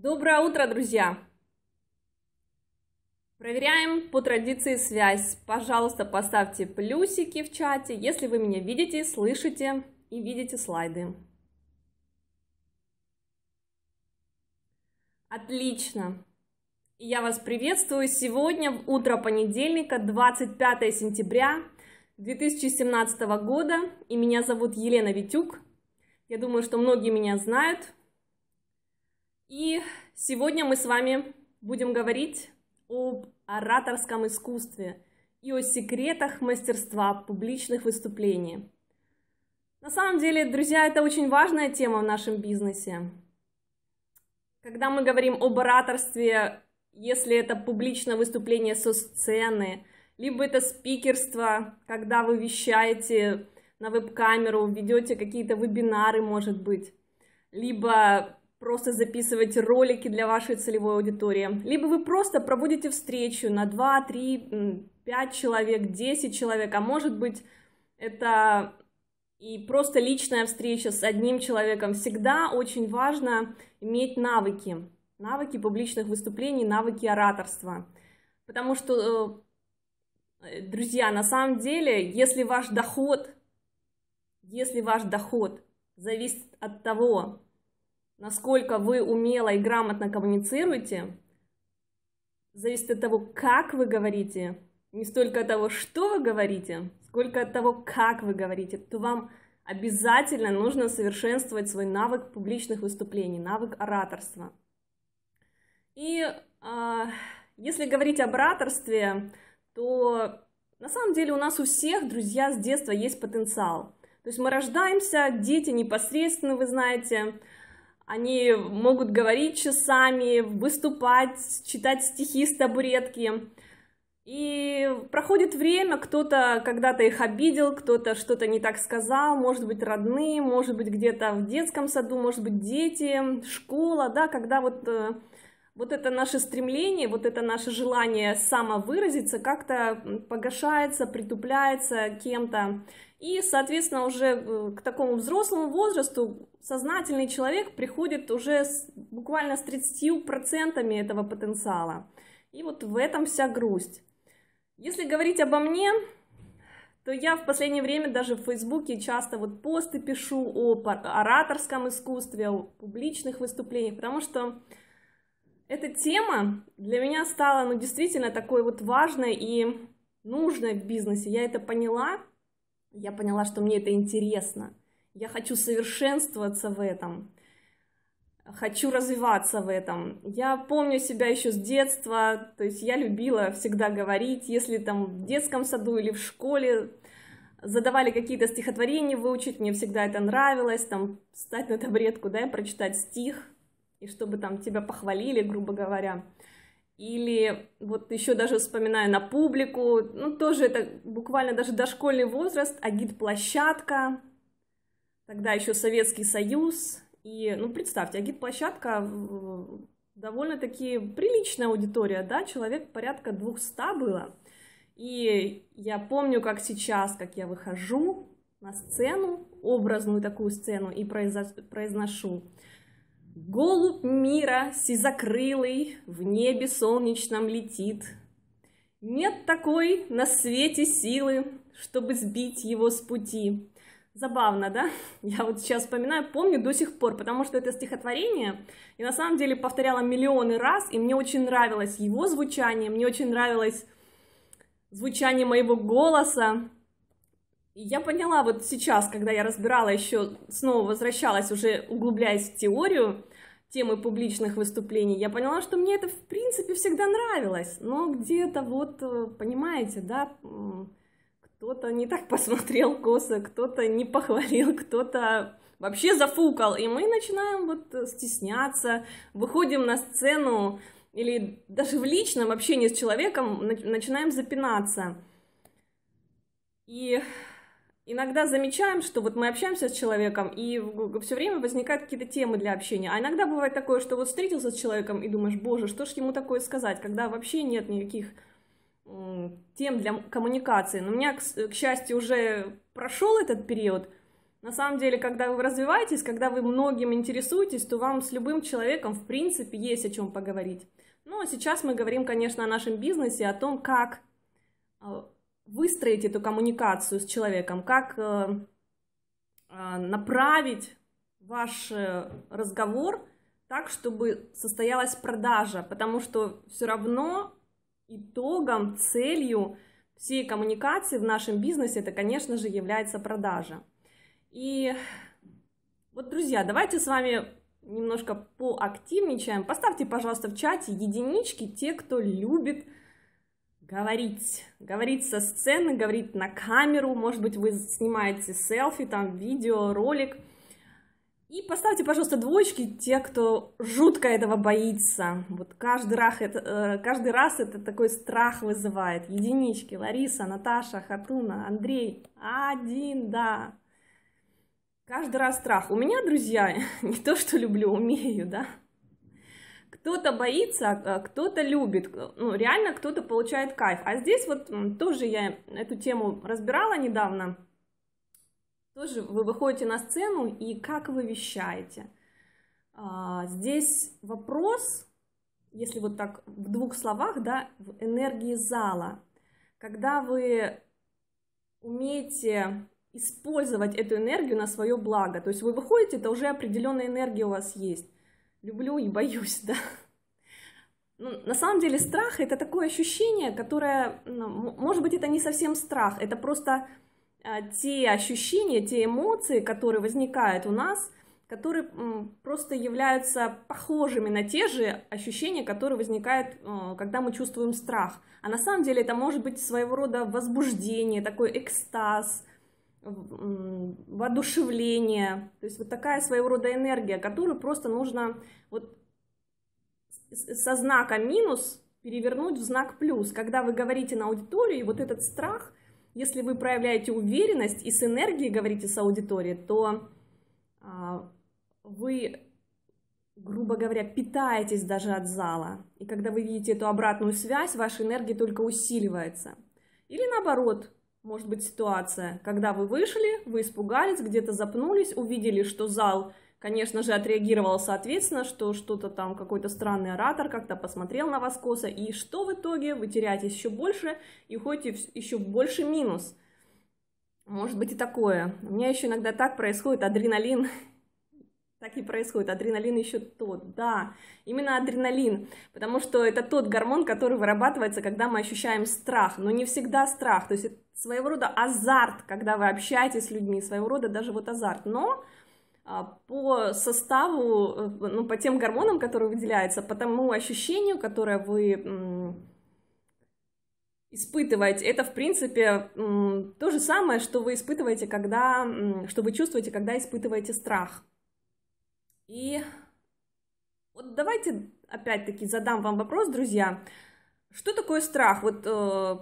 Доброе утро, друзья! Проверяем по традиции связь. Пожалуйста, поставьте плюсики в чате, если вы меня видите, слышите и видите слайды. Отлично! Я вас приветствую сегодня в утро понедельника, 25 сентября 2017 года. И меня зовут Елена Витюк. Я думаю, что многие меня знают, и сегодня мы с вами будем говорить об ораторском искусстве и о секретах мастерства публичных выступлений. На самом деле, друзья, это очень важная тема в нашем бизнесе. Когда мы говорим об ораторстве, если это публичное выступление со сцены, либо это спикерство, когда вы вещаете на веб-камеру, ведете какие-то вебинары, может быть, либо просто записывать ролики для вашей целевой аудитории, либо вы просто проводите встречу на 2, 3, 5 человек, 10 человек, а может быть это и просто личная встреча с одним человеком. Всегда очень важно иметь навыки, навыки публичных выступлений, навыки ораторства, потому что, э, друзья, на самом деле, если ваш доход, если ваш доход зависит от того, насколько вы умело и грамотно коммуницируете, зависит от того, как вы говорите, не столько от того, что вы говорите, сколько от того, как вы говорите, то вам обязательно нужно совершенствовать свой навык публичных выступлений, навык ораторства. И э, если говорить об ораторстве, то на самом деле у нас у всех, друзья, с детства есть потенциал. То есть мы рождаемся, дети непосредственно, вы знаете, они могут говорить часами, выступать, читать стихи с табуретки. И проходит время, кто-то когда-то их обидел, кто-то что-то не так сказал, может быть, родные, может быть, где-то в детском саду, может быть, дети, школа, да, когда вот э, вот это наше стремление, вот это наше желание самовыразиться как-то погашается, притупляется кем-то. И, соответственно, уже э, к такому взрослому возрасту сознательный человек приходит уже с, буквально с 30% этого потенциала. И вот в этом вся грусть. Если говорить обо мне, то я в последнее время даже в Фейсбуке часто вот посты пишу о ораторском искусстве, о публичных выступлениях, потому что эта тема для меня стала, ну, действительно такой вот важной и нужной в бизнесе. Я это поняла, я поняла, что мне это интересно. Я хочу совершенствоваться в этом, хочу развиваться в этом. Я помню себя еще с детства, то есть я любила всегда говорить, если там в детском саду или в школе задавали какие-то стихотворения выучить, мне всегда это нравилось, там встать на табуретку, да, и прочитать стих, и чтобы там тебя похвалили, грубо говоря. Или вот еще даже вспоминая на публику, ну тоже это буквально даже дошкольный возраст, а гид-площадка, тогда еще Советский Союз. И, ну, представьте, а гид-площадка довольно-таки приличная аудитория, да, человек порядка 200 было. И я помню, как сейчас, как я выхожу на сцену, образную такую сцену, и произношу Голубь мира сизокрылый в небе солнечном летит. Нет такой на свете силы, чтобы сбить его с пути. Забавно, да? Я вот сейчас вспоминаю, помню до сих пор, потому что это стихотворение, и на самом деле повторяла миллионы раз, и мне очень нравилось его звучание, мне очень нравилось звучание моего голоса. И я поняла вот сейчас, когда я разбирала еще, снова возвращалась, уже углубляясь в теорию, темы публичных выступлений, я поняла, что мне это в принципе всегда нравилось, но где-то вот, э, понимаете, да, кто-то не так посмотрел косо, кто-то не похвалил, кто-то вообще зафукал, и мы начинаем вот стесняться, выходим на сцену или даже в личном общении с человеком начинаем запинаться. И иногда замечаем, что вот мы общаемся с человеком, и все время возникают какие-то темы для общения. А иногда бывает такое, что вот встретился с человеком и думаешь, боже, что ж ему такое сказать, когда вообще нет никаких тем для коммуникации. Но у меня, к счастью, уже прошел этот период. На самом деле, когда вы развиваетесь, когда вы многим интересуетесь, то вам с любым человеком, в принципе, есть о чем поговорить. Ну, а сейчас мы говорим, конечно, о нашем бизнесе, о том, как а, выстроить эту коммуникацию с человеком, как э, а, направить ваш э, разговор так, чтобы состоялась продажа, потому что все равно итогом, целью всей коммуникации в нашем бизнесе это, конечно же, является продажа. И вот, друзья, давайте с вами немножко поактивничаем. Поставьте, пожалуйста, в чате единички те, кто любит говорить, говорить со сцены, говорить на камеру, может быть, вы снимаете селфи, там, видео, ролик. И поставьте, пожалуйста, двоечки те, кто жутко этого боится. Вот каждый раз, это, э, каждый раз это такой страх вызывает. Единички, Лариса, Наташа, Хатуна, Андрей. Один, да. Каждый раз страх. У меня, друзья, не то, что люблю, умею, да кто-то боится, а кто-то любит, ну, реально кто-то получает кайф. А здесь вот тоже я эту тему разбирала недавно. Тоже вы выходите на сцену и как вы вещаете. А, здесь вопрос, если вот так в двух словах, да, в энергии зала. Когда вы умеете использовать эту энергию на свое благо, то есть вы выходите, это уже определенная энергия у вас есть люблю и боюсь, да. Ну, на самом деле страх это такое ощущение, которое, ну, может быть, это не совсем страх, это просто а, те ощущения, те эмоции, которые возникают у нас, которые просто являются похожими на те же ощущения, которые возникают, э, когда мы чувствуем страх. А на самом деле это может быть своего рода возбуждение, такой экстаз, воодушевление. То есть вот такая своего рода энергия, которую просто нужно вот со знака минус перевернуть в знак плюс. Когда вы говорите на аудиторию, и вот этот страх, если вы проявляете уверенность и с энергией говорите с аудиторией, то а, вы, грубо говоря, питаетесь даже от зала. И когда вы видите эту обратную связь, ваша энергия только усиливается. Или наоборот, может быть ситуация, когда вы вышли, вы испугались, где-то запнулись, увидели, что зал, конечно же, отреагировал соответственно, что что-то там какой-то странный оратор как-то посмотрел на вас косо, и что в итоге? Вы теряетесь еще больше и уходите в еще больше минус – может быть и такое. У меня еще иногда так происходит, адреналин так и происходит. Адреналин еще тот, да. Именно адреналин. Потому что это тот гормон, который вырабатывается, когда мы ощущаем страх. Но не всегда страх. То есть это своего рода азарт, когда вы общаетесь с людьми. Своего рода даже вот азарт. Но а, по составу, э, ну, по тем гормонам, которые выделяются, по тому ощущению, которое вы испытываете, это, в принципе, то же самое, что вы испытываете, когда, что вы чувствуете, когда испытываете страх. И вот давайте опять-таки задам вам вопрос, друзья. Что такое страх? Вот э,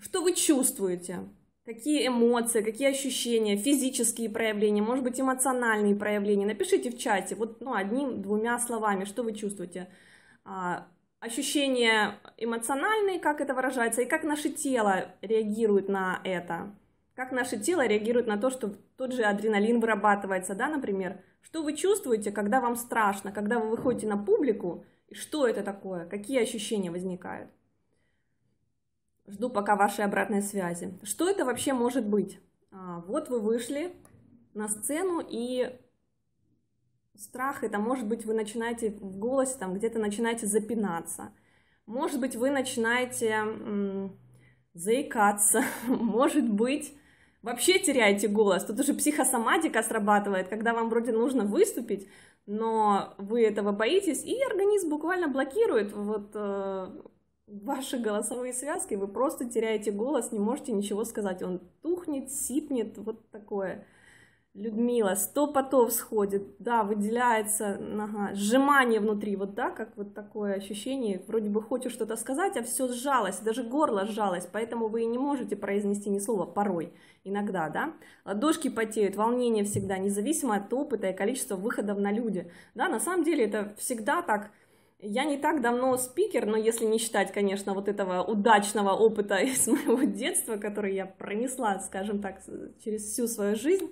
что вы чувствуете? Какие эмоции, какие ощущения, физические проявления, может быть, эмоциональные проявления? Напишите в чате, вот ну, одним-двумя словами, что вы чувствуете. А, ощущения эмоциональные, как это выражается, и как наше тело реагирует на это. Как наше тело реагирует на то, что тот же адреналин вырабатывается, да, например, что вы чувствуете, когда вам страшно, когда вы выходите на публику, и что это такое, какие ощущения возникают? Жду пока вашей обратной связи. Что это вообще может быть? А, вот вы вышли на сцену, и страх это может быть вы начинаете в голосе, там где-то начинаете запинаться, может быть вы начинаете -м, заикаться, может быть вообще теряете голос. Тут уже психосоматика срабатывает, когда вам вроде нужно выступить, но вы этого боитесь, и организм буквально блокирует вот э, ваши голосовые связки, вы просто теряете голос, не можете ничего сказать, он тухнет, сипнет, вот такое. Людмила, сто потов сходит, да, выделяется нога, сжимание внутри, вот да, как вот такое ощущение, вроде бы хочешь что-то сказать, а все сжалось, даже горло сжалось, поэтому вы и не можете произнести ни слова порой, иногда, да. Ладошки потеют, волнение всегда, независимо от опыта и количества выходов на люди, да, на самом деле это всегда так, я не так давно спикер, но если не считать, конечно, вот этого удачного опыта из моего детства, который я пронесла, скажем так, через всю свою жизнь,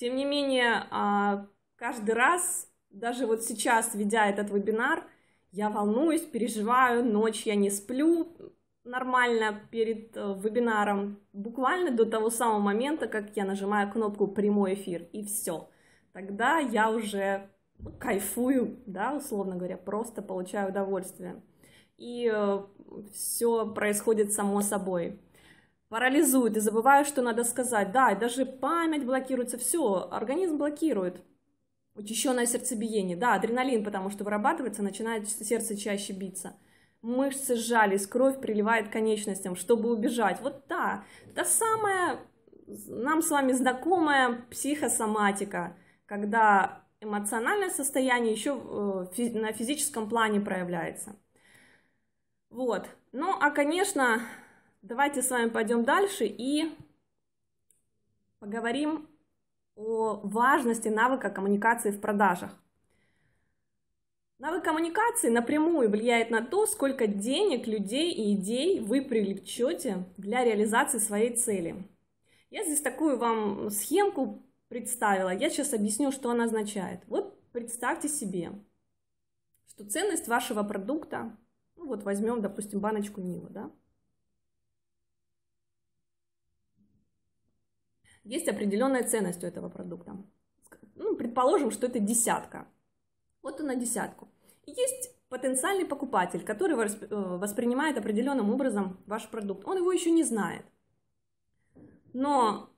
тем не менее, а, каждый раз, даже вот сейчас, ведя этот вебинар, я волнуюсь, переживаю, ночь я не сплю нормально перед э, вебинаром, буквально до того самого момента, как я нажимаю кнопку «Прямой эфир», и все. Тогда я уже кайфую, да, условно говоря, просто получаю удовольствие. И э, все происходит само собой парализует и забываю, что надо сказать. Да, и даже память блокируется, все, организм блокирует. Учащенное сердцебиение, да, адреналин, потому что вырабатывается, начинает сердце чаще биться. Мышцы сжались, кровь приливает к конечностям, чтобы убежать. Вот да, та самая нам с вами знакомая психосоматика, когда эмоциональное состояние еще э, на физическом плане проявляется. Вот. Ну, а, конечно, Давайте с вами пойдем дальше и поговорим о важности навыка коммуникации в продажах. Навык коммуникации напрямую влияет на то, сколько денег, людей и идей вы привлечете для реализации своей цели. Я здесь такую вам схемку представила. Я сейчас объясню, что она означает. Вот представьте себе, что ценность вашего продукта, ну вот возьмем, допустим, баночку Нила, да, есть определенная ценность у этого продукта. Ну, предположим, что это десятка. Вот она десятку. есть потенциальный покупатель, который э, воспринимает определенным образом ваш продукт. Он его еще не знает. Но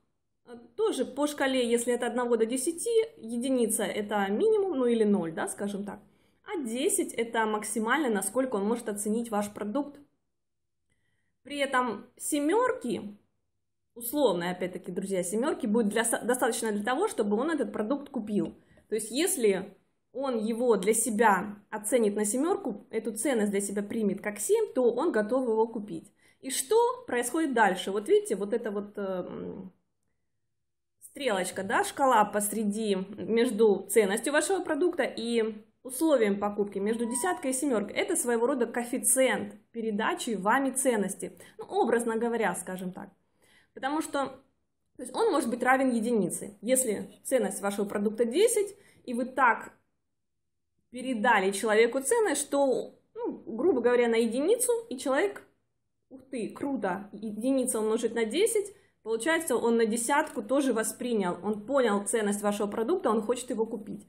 э, тоже по шкале, если это от 1 до 10, единица это минимум, ну или 0, да, скажем так. А 10 это максимально, насколько он может оценить ваш продукт. При этом семерки условной, опять-таки, друзья, семерки будет для, достаточно для того, чтобы он этот продукт купил. То есть если он его для себя оценит на семерку, эту ценность для себя примет как 7, то он готов его купить. И что происходит дальше? Вот видите, вот эта вот э, стрелочка, да, шкала посреди, между ценностью вашего продукта и условием покупки между десяткой и семеркой. Это своего рода коэффициент передачи вами ценности. Ну, образно говоря, скажем так. Потому что то есть он может быть равен единице. Если ценность вашего продукта 10, и вы так передали человеку ценность, что, ну, грубо говоря, на единицу, и человек, ух ты, круто, единица умножить на 10, получается, он на десятку тоже воспринял, он понял ценность вашего продукта, он хочет его купить.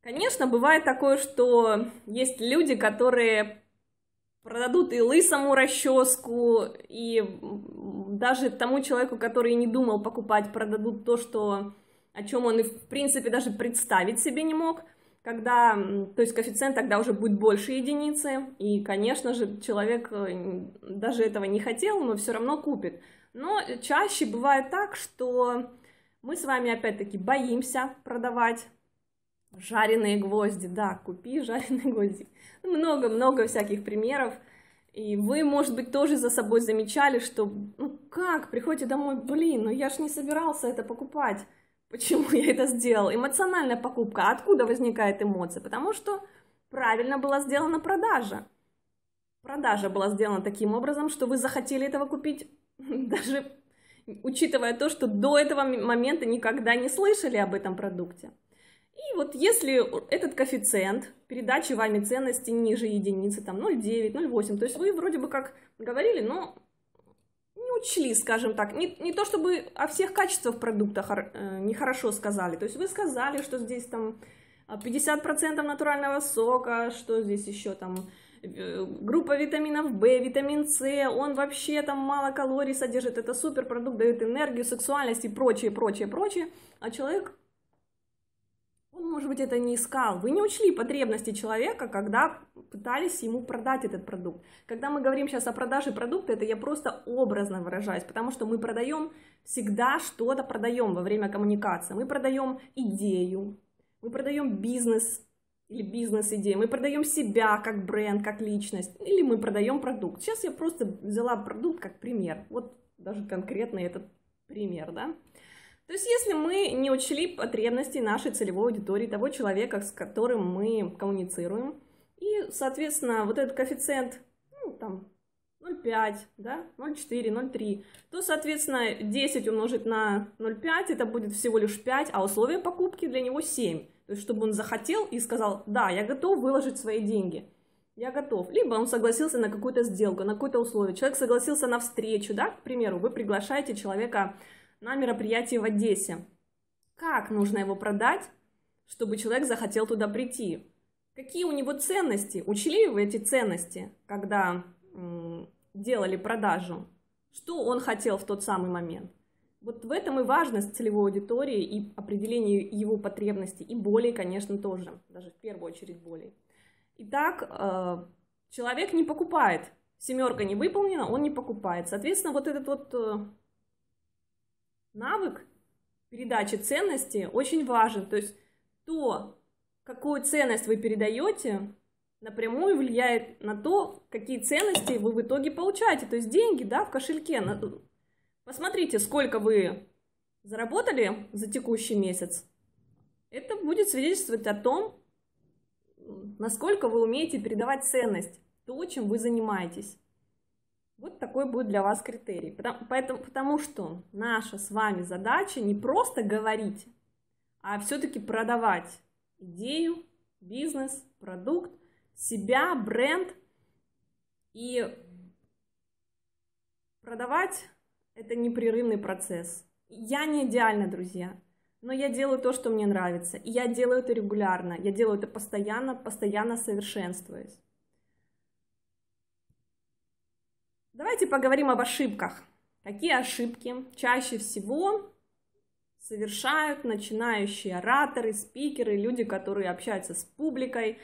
Конечно, бывает такое, что есть люди, которые продадут и лысому расческу, и даже тому человеку, который не думал покупать, продадут то, что, о чем он и в принципе даже представить себе не мог, когда, то есть коэффициент тогда уже будет больше единицы, и, конечно же, человек э, даже этого не хотел, но все равно купит. Но чаще бывает так, что мы с вами опять-таки боимся продавать, Жареные гвозди, да, купи жареные гвозди. Много-много всяких примеров. И вы, может быть, тоже за собой замечали, что, ну как, приходите домой, блин, ну я ж не собирался это покупать. Почему я это сделал? Эмоциональная покупка. Откуда возникает эмоция? Потому что правильно была сделана продажа. Продажа была сделана таким образом, что вы захотели этого купить, даже учитывая то, что до этого момента никогда не слышали об этом продукте. И вот если этот коэффициент передачи вами ценности ниже единицы, там 0,9, 0,8, то есть вы вроде бы как говорили, но не учли, скажем так, не, не то чтобы о всех качествах продукта хор, э, нехорошо сказали, то есть вы сказали, что здесь там 50% а, натурального сока, что здесь еще там э, группа витаминов В, витамин С, он вообще там мало калорий содержит, это суперпродукт, дает энергию, сексуальность и прочее, прочее, прочее. А человек он, ну, может быть, это не искал. Вы не учли потребности человека, когда пытались ему продать этот продукт. Когда мы говорим сейчас о продаже продукта, это я просто образно выражаюсь, потому что мы продаем всегда что-то продаем во время коммуникации. Мы продаем идею, мы продаем бизнес или бизнес-идею, мы продаем себя как бренд, как личность, или мы продаем продукт. Сейчас я просто взяла продукт как пример. Вот даже конкретно этот пример, да. То есть если мы не учли потребности нашей целевой аудитории, того человека, с которым мы коммуницируем, и, соответственно, вот этот коэффициент, ну, там, 0,5, да, 0,4, 0,3, то, соответственно, 10 умножить на 0,5, это будет всего лишь 5, а условия покупки для него 7. То есть, чтобы он захотел и сказал, да, я готов выложить свои деньги, я готов. Либо он согласился на какую-то сделку, на какое-то условие, человек согласился на встречу, да, к примеру, вы приглашаете человека на мероприятии в Одессе. Как нужно его продать, чтобы человек захотел туда прийти? Какие у него ценности? Учли вы эти ценности, когда делали продажу? Что он хотел в тот самый момент? Вот в этом и важность целевой аудитории и определение его потребностей, и болей, конечно, тоже, даже в первую очередь болей. Итак, э, человек не покупает, семерка не выполнена, он не покупает. Соответственно, вот этот вот э, навык передачи ценности очень важен. То есть то, какую ценность вы передаете, напрямую влияет на то, какие ценности вы в итоге получаете. То есть деньги да, в кошельке. Посмотрите, сколько вы заработали за текущий месяц. Это будет свидетельствовать о том, насколько вы умеете передавать ценность, то, чем вы занимаетесь. Вот такой будет для вас критерий. Потому, поэтому, потому что наша с вами задача не просто говорить, а все-таки продавать идею, бизнес, продукт, себя, бренд. И продавать это непрерывный процесс. Я не идеальна, друзья, но я делаю то, что мне нравится. И я делаю это регулярно, я делаю это постоянно, постоянно совершенствуясь. Давайте поговорим об ошибках. Какие ошибки чаще всего совершают начинающие ораторы, спикеры, люди, которые общаются с публикой,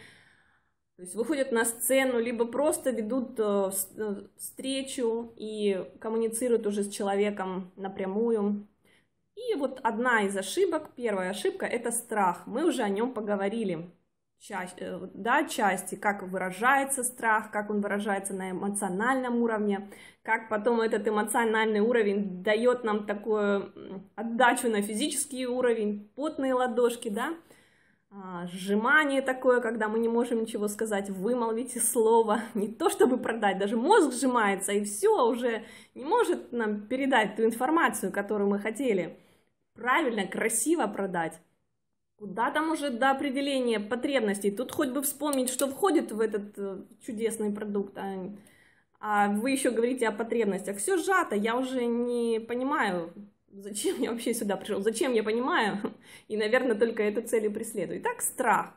то есть выходят на сцену, либо просто ведут э, э, встречу и коммуницируют уже с человеком напрямую. И вот одна из ошибок, первая ошибка, это страх. Мы уже о нем поговорили часть, э, да, части, как выражается страх, как он выражается на эмоциональном уровне, как потом этот эмоциональный уровень дает нам такую отдачу на физический уровень, потные ладошки, да, а, сжимание такое, когда мы не можем ничего сказать, вымолвите слово, не то чтобы продать, даже мозг сжимается, и все, а уже не может нам передать ту информацию, которую мы хотели правильно, красиво продать. Куда там уже до определения потребностей? Тут хоть бы вспомнить, что входит в этот э, чудесный продукт, а, а вы еще говорите о потребностях. Все сжато, я уже не понимаю, зачем я вообще сюда пришел, зачем я понимаю, и, наверное, только эту цель и преследую. Итак, страх.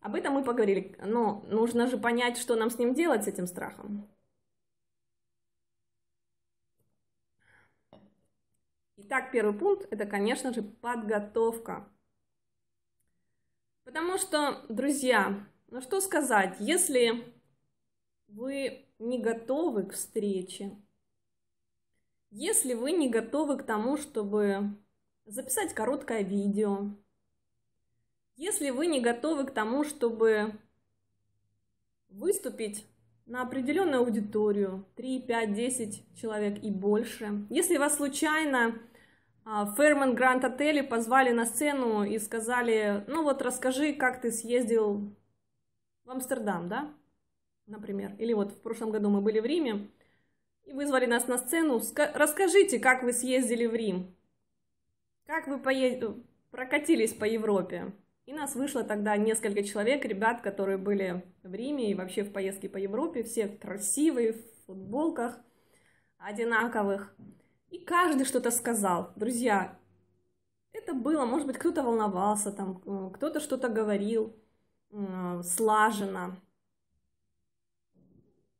Об этом мы поговорили, но нужно же понять, что нам с ним делать, с этим страхом. Итак, первый пункт – это, конечно же, подготовка. Потому что, друзья, ну что сказать, если вы не готовы к встрече, если вы не готовы к тому, чтобы записать короткое видео, если вы не готовы к тому, чтобы выступить на определенную аудиторию, 3, 5, 10 человек и больше, если вас случайно а, Ферман Гранд Отели позвали на сцену и сказали, ну вот расскажи, как ты съездил в Амстердам, да, например. Или вот в прошлом году мы были в Риме и вызвали нас на сцену. Расскажите, как вы съездили в Рим, как вы поезд... прокатились по Европе. И нас вышло тогда несколько человек, ребят, которые были в Риме и вообще в поездке по Европе, все красивые, в футболках одинаковых. И каждый что-то сказал. Друзья, это было, может быть, кто-то волновался, там, э, кто-то что-то говорил э, слаженно.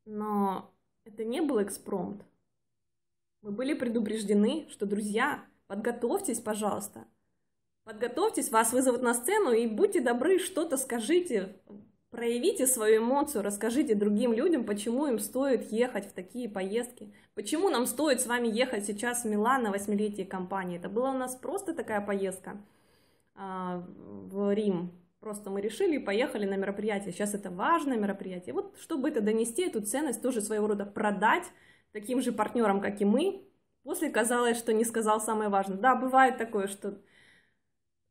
Но это не был экспромт. Мы были предупреждены, что, друзья, подготовьтесь, пожалуйста. Подготовьтесь, вас вызовут на сцену, и будьте добры, что-то скажите Проявите свою эмоцию, расскажите другим людям, почему им стоит ехать в такие поездки. Почему нам стоит с вами ехать сейчас в Милан на восьмилетие компании. Это была у нас просто такая поездка а, в Рим. Просто мы решили и поехали на мероприятие. Сейчас это важное мероприятие. Вот чтобы это донести, эту ценность тоже своего рода продать таким же партнерам, как и мы. После казалось, что не сказал самое важное. Да, бывает такое, что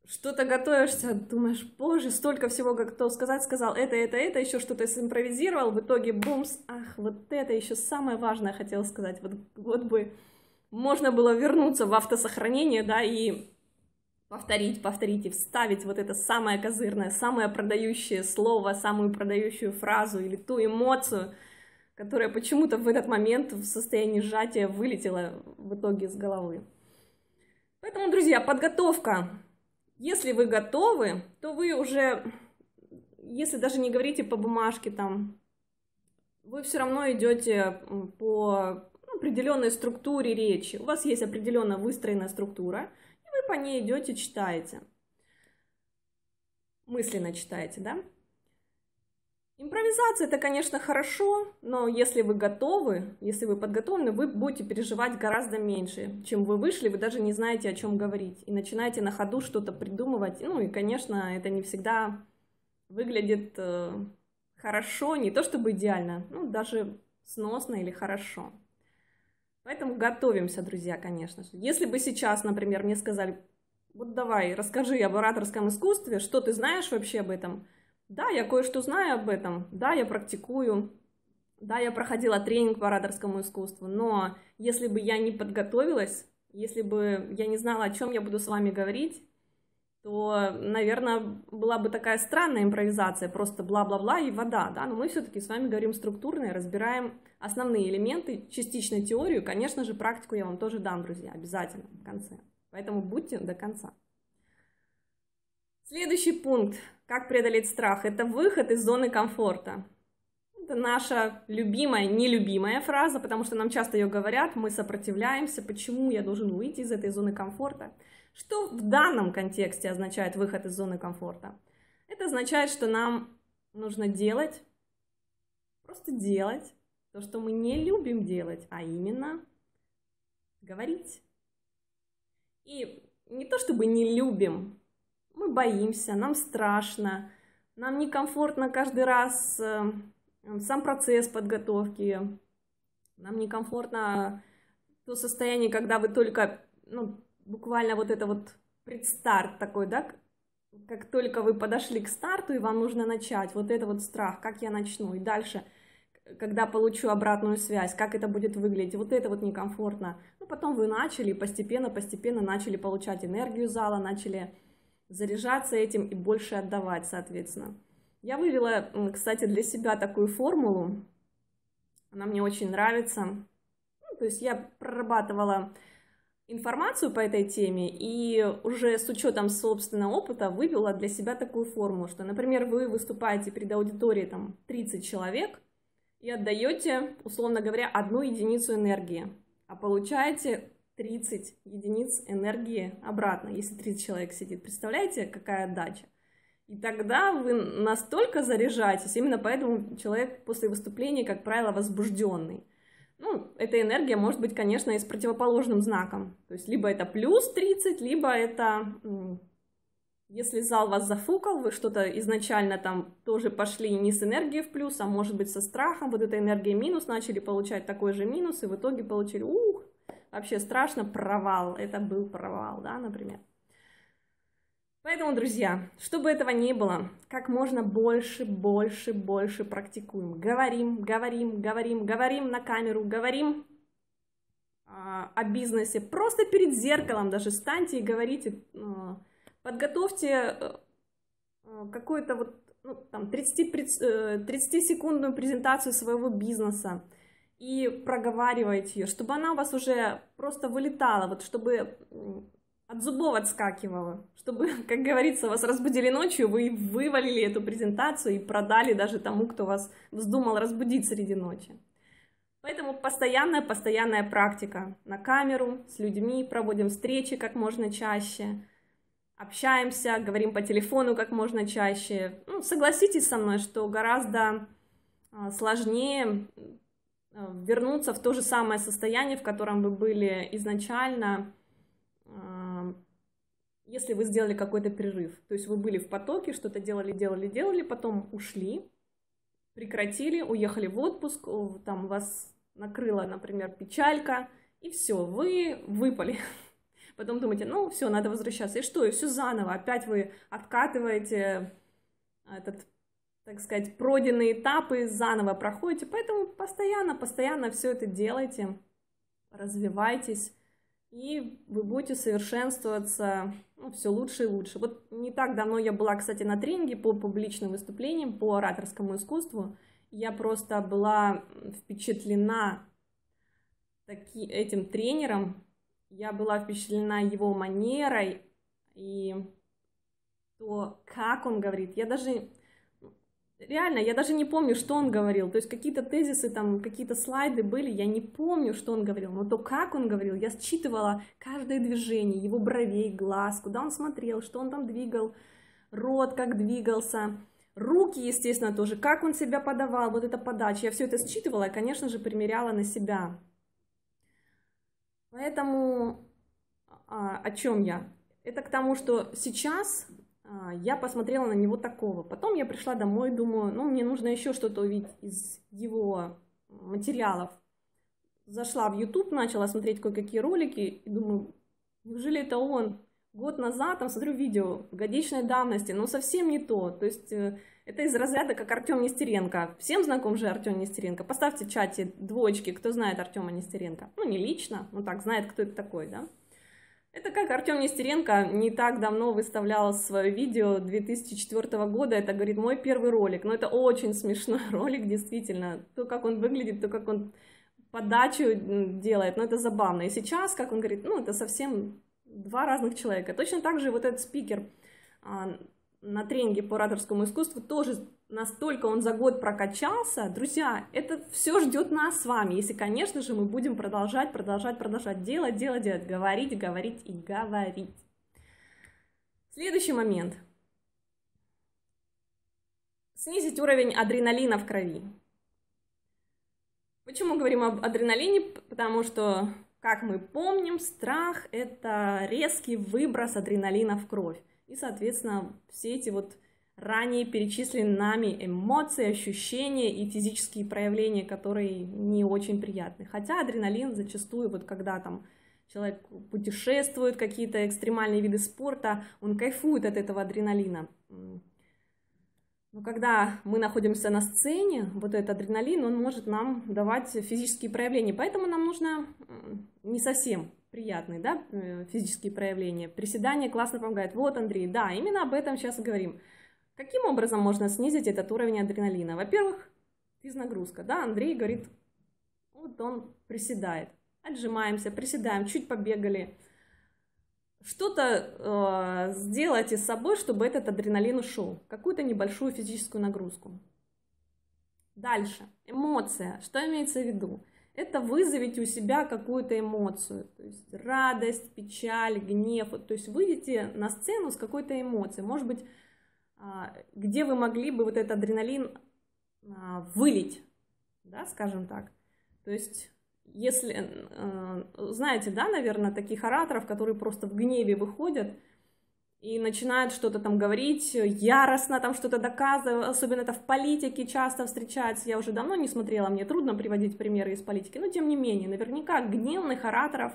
что-то готовишься, думаешь, боже, столько всего, как кто сказать, сказал это, это, это, еще что-то симпровизировал, в итоге бумс, ах, вот это еще самое важное хотел сказать, вот, вот бы можно было вернуться в автосохранение, да, и повторить, повторить и вставить вот это самое козырное, самое продающее слово, самую продающую фразу или ту эмоцию, которая почему-то в этот момент в состоянии сжатия вылетела в итоге из головы. Поэтому, друзья, подготовка если вы готовы, то вы уже, если даже не говорите по бумажке там, вы все равно идете по определенной структуре речи. У вас есть определенно выстроенная структура, и вы по ней идете, читаете. Мысленно читаете, да? Импровизация это, конечно, хорошо, но если вы готовы, если вы подготовлены, вы будете переживать гораздо меньше, чем вы вышли, вы даже не знаете, о чем говорить, и начинаете на ходу что-то придумывать. Ну и, конечно, это не всегда выглядит э, хорошо, не то чтобы идеально, ну даже сносно или хорошо. Поэтому готовимся, друзья, конечно же. Если бы сейчас, например, мне сказали, вот давай, расскажи об ораторском искусстве, что ты знаешь вообще об этом – да, я кое-что знаю об этом, да, я практикую, да, я проходила тренинг по ораторскому искусству, но если бы я не подготовилась, если бы я не знала, о чем я буду с вами говорить, то, наверное, была бы такая странная импровизация, просто бла-бла-бла и вода, да, но мы все-таки с вами говорим структурно и разбираем основные элементы, частично теорию, конечно же, практику я вам тоже дам, друзья, обязательно в конце, поэтому будьте до конца. Следующий пункт как преодолеть страх? Это выход из зоны комфорта. Это наша любимая, нелюбимая фраза, потому что нам часто ее говорят, мы сопротивляемся, почему я должен выйти из этой зоны комфорта. Что в данном контексте означает выход из зоны комфорта? Это означает, что нам нужно делать, просто делать то, что мы не любим делать, а именно говорить. И не то чтобы не любим, мы боимся, нам страшно, нам некомфортно каждый раз эм, сам процесс подготовки, нам некомфортно то состояние, когда вы только, ну, буквально вот это вот предстарт такой, да, как только вы подошли к старту и вам нужно начать, вот это вот страх, как я начну, и дальше, когда получу обратную связь, как это будет выглядеть, вот это вот некомфортно. Ну, потом вы начали, постепенно-постепенно начали получать энергию зала, начали заряжаться этим и больше отдавать, соответственно. Я вывела, кстати, для себя такую формулу. Она мне очень нравится. Ну, то есть я прорабатывала информацию по этой теме и уже с учетом собственного опыта вывела для себя такую формулу, что, например, вы выступаете перед аудиторией там 30 человек и отдаете, условно говоря, одну единицу энергии, а получаете 30 единиц энергии обратно, если 30 человек сидит. Представляете, какая отдача? И тогда вы настолько заряжаетесь, именно поэтому человек после выступления, как правило, возбужденный. Ну, эта энергия может быть, конечно, и с противоположным знаком. То есть либо это плюс 30, либо это... Если зал вас зафукал, вы что-то изначально там тоже пошли не с энергией в плюс, а может быть со страхом, вот эта энергия минус, начали получать такой же минус, и в итоге получили, ух, Вообще страшно, провал. Это был провал, да, например. Поэтому, друзья, чтобы этого не было, как можно больше, больше, больше практикуем. Говорим, говорим, говорим, говорим на камеру, говорим э, о бизнесе. Просто перед зеркалом даже станьте и говорите, э, подготовьте э, а, какую-то вот ну, там 30-секундную э, презентацию своего бизнеса и проговариваете ее, чтобы она у вас уже просто вылетала, вот чтобы от зубов отскакивала, чтобы, как говорится, вас разбудили ночью, вы вывалили эту презентацию и продали даже тому, кто вас вздумал разбудить среди ночи. Поэтому постоянная-постоянная практика на камеру, с людьми, проводим встречи как можно чаще, общаемся, говорим по телефону как можно чаще. Ну, согласитесь со мной, что гораздо а, сложнее Э, вернуться в то же самое состояние, в котором вы были изначально, э, если вы сделали какой-то перерыв. То есть вы были в потоке, что-то делали, делали, делали, потом ушли, прекратили, уехали в отпуск, там вас накрыла, например, печалька, и все, вы выпали. Потом думаете, ну все, надо возвращаться. И что, и все заново. Опять вы откатываете этот так сказать, пройденные этапы заново проходите. Поэтому постоянно, постоянно все это делайте, развивайтесь, и вы будете совершенствоваться ну, все лучше и лучше. Вот не так давно я была, кстати, на тренинге по публичным выступлениям, по ораторскому искусству. Я просто была впечатлена таки, этим тренером, я была впечатлена его манерой и то, как он говорит. Я даже реально, я даже не помню, что он говорил. То есть какие-то тезисы, там, какие-то слайды были, я не помню, что он говорил. Но то, как он говорил, я считывала каждое движение, его бровей, глаз, куда он смотрел, что он там двигал, рот как двигался. Руки, естественно, тоже, как он себя подавал, вот эта подача. Я все это считывала и, конечно же, примеряла на себя. Поэтому а, о чем я? Это к тому, что сейчас а, я посмотрела на него такого. Потом я пришла домой, думаю, ну, мне нужно еще что-то увидеть из его материалов. Зашла в YouTube, начала смотреть кое-какие ролики и думаю, неужели это он? Год назад там смотрю видео годичной давности, но совсем не то. То есть э, это из разряда как Артем Нестеренко. Всем знаком же Артем Нестеренко. Поставьте в чате двоечки, кто знает Артема Нестеренко. Ну, не лично, но так знает, кто это такой, да? Это как Артем Нестеренко не так давно выставлял свое видео 2004 года, это, говорит, мой первый ролик, но это очень смешной ролик, действительно, то, как он выглядит, то, как он подачу делает, но это забавно. И сейчас, как он говорит, ну, это совсем два разных человека. Точно так же вот этот спикер а, на тренинге по ораторскому искусству тоже настолько он за год прокачался. Друзья, это все ждет нас с вами, если, конечно же, мы будем продолжать, продолжать, продолжать делать, делать, делать, говорить, говорить и говорить. Следующий момент. Снизить уровень адреналина в крови. Почему говорим об адреналине? Потому что, как мы помним, страх – это резкий выброс адреналина в кровь. И, соответственно, все эти вот ранее перечисленные нами эмоции, ощущения и физические проявления, которые не очень приятны. Хотя адреналин зачастую, вот когда там человек путешествует, какие-то экстремальные виды спорта, он кайфует от этого адреналина. Но когда мы находимся на сцене, вот этот адреналин, он может нам давать физические проявления. Поэтому нам нужно не совсем приятные, да, э, физические проявления. Приседание классно помогает. Вот, Андрей, да, именно об этом сейчас и говорим. Каким образом можно снизить этот уровень адреналина? Во-первых, физнагрузка, да, Андрей говорит, вот он приседает. Отжимаемся, приседаем, чуть побегали. Что-то э, сделайте с собой, чтобы этот адреналин ушел. Какую-то небольшую физическую нагрузку. Дальше. Эмоция. Что имеется в виду? это вызовите у себя какую-то эмоцию, то есть радость, печаль, гнев, то есть выйдите на сцену с какой-то эмоцией, может быть, а, где вы могли бы вот этот адреналин а, вылить, да, скажем так, то есть если, а, знаете, да, наверное, таких ораторов, которые просто в гневе выходят, и начинают что-то там говорить, яростно там что-то доказывают, особенно это в политике часто встречается, я уже давно не смотрела, мне трудно приводить примеры из политики, но тем не менее, наверняка гневных ораторов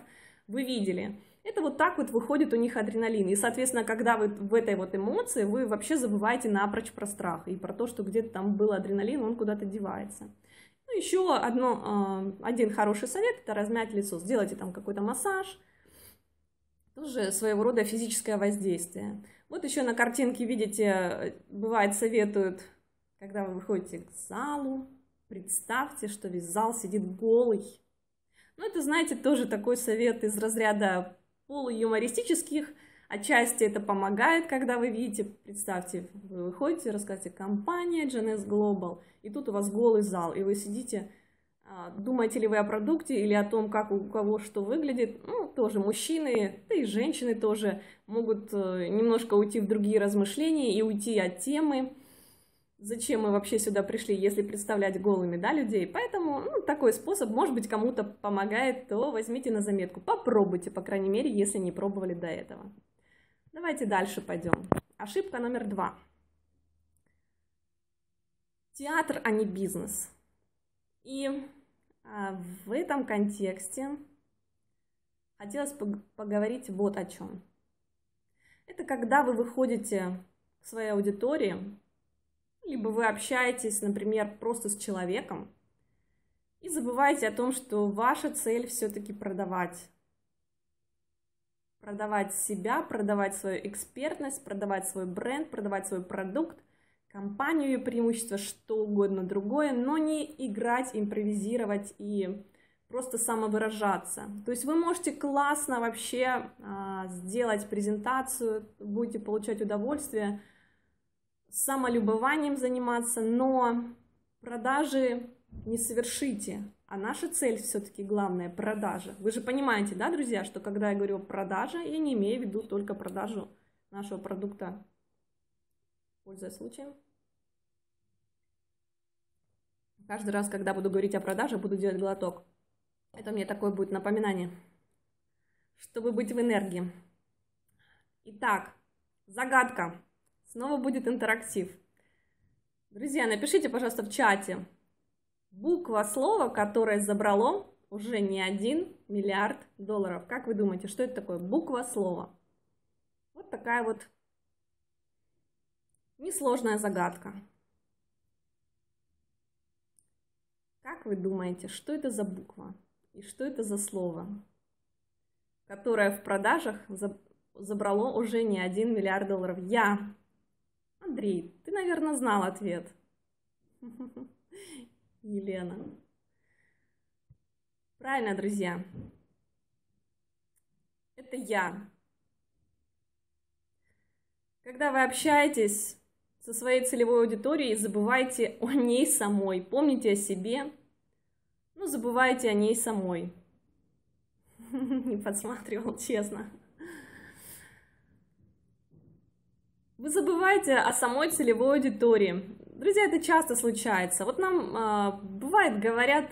вы видели. Это вот так вот выходит у них адреналин, и, соответственно, когда вы в этой вот эмоции, вы вообще забываете напрочь про страх и про то, что где-то там был адреналин, он куда-то девается. Ну, еще одно, а, один хороший совет – это размять лицо. Сделайте там какой-то массаж – тоже своего рода физическое воздействие. Вот еще на картинке, видите, бывает советуют, когда вы выходите к залу, представьте, что весь зал сидит голый. Ну, это, знаете, тоже такой совет из разряда полуюмористических. Отчасти это помогает, когда вы видите, представьте, вы выходите, рассказываете, компания GNS Global, и тут у вас голый зал, и вы сидите а, думаете ли вы о продукте или о том, как у кого что выглядит? Ну, тоже мужчины, да и женщины тоже могут э, немножко уйти в другие размышления и уйти от темы. Зачем мы вообще сюда пришли, если представлять голыми, да, людей? Поэтому ну, такой способ, может быть, кому-то помогает, то возьмите на заметку. Попробуйте, по крайней мере, если не пробовали до этого. Давайте дальше пойдем. Ошибка номер два. Театр, а не бизнес. И а, в этом контексте хотелось поговорить вот о чем. Это когда вы выходите к своей аудитории, либо вы общаетесь, например, просто с человеком, и забываете о том, что ваша цель все-таки продавать. Продавать себя, продавать свою экспертность, продавать свой бренд, продавать свой продукт компанию, и преимущества что угодно другое, но не играть, импровизировать и просто самовыражаться. То есть вы можете классно вообще а, сделать презентацию, будете получать удовольствие, самолюбованием заниматься, но продажи не совершите. А наша цель все-таки главная – продажа. Вы же понимаете, да, друзья, что когда я говорю продажа, я не имею в виду только продажу нашего продукта, пользуясь случаем. Каждый раз, когда буду говорить о продаже, буду делать глоток. Это мне такое будет напоминание, чтобы быть в энергии. Итак, загадка. Снова будет интерактив. Друзья, напишите, пожалуйста, в чате. Буква слова, которое забрало уже не один миллиард долларов. Как вы думаете, что это такое? Буква слова. Вот такая вот несложная загадка. вы думаете, что это за буква и что это за слово, которое в продажах забрало уже не один миллиард долларов? Я. Андрей, ты, наверное, знал ответ. Елена. Правильно, друзья. Это я. Когда вы общаетесь со своей целевой аудиторией, забывайте о ней самой, помните о себе ну, забывайте о ней самой. Не подсматривал, честно. Вы забываете о самой целевой аудитории. Друзья, это часто случается. Вот нам а, бывает, говорят,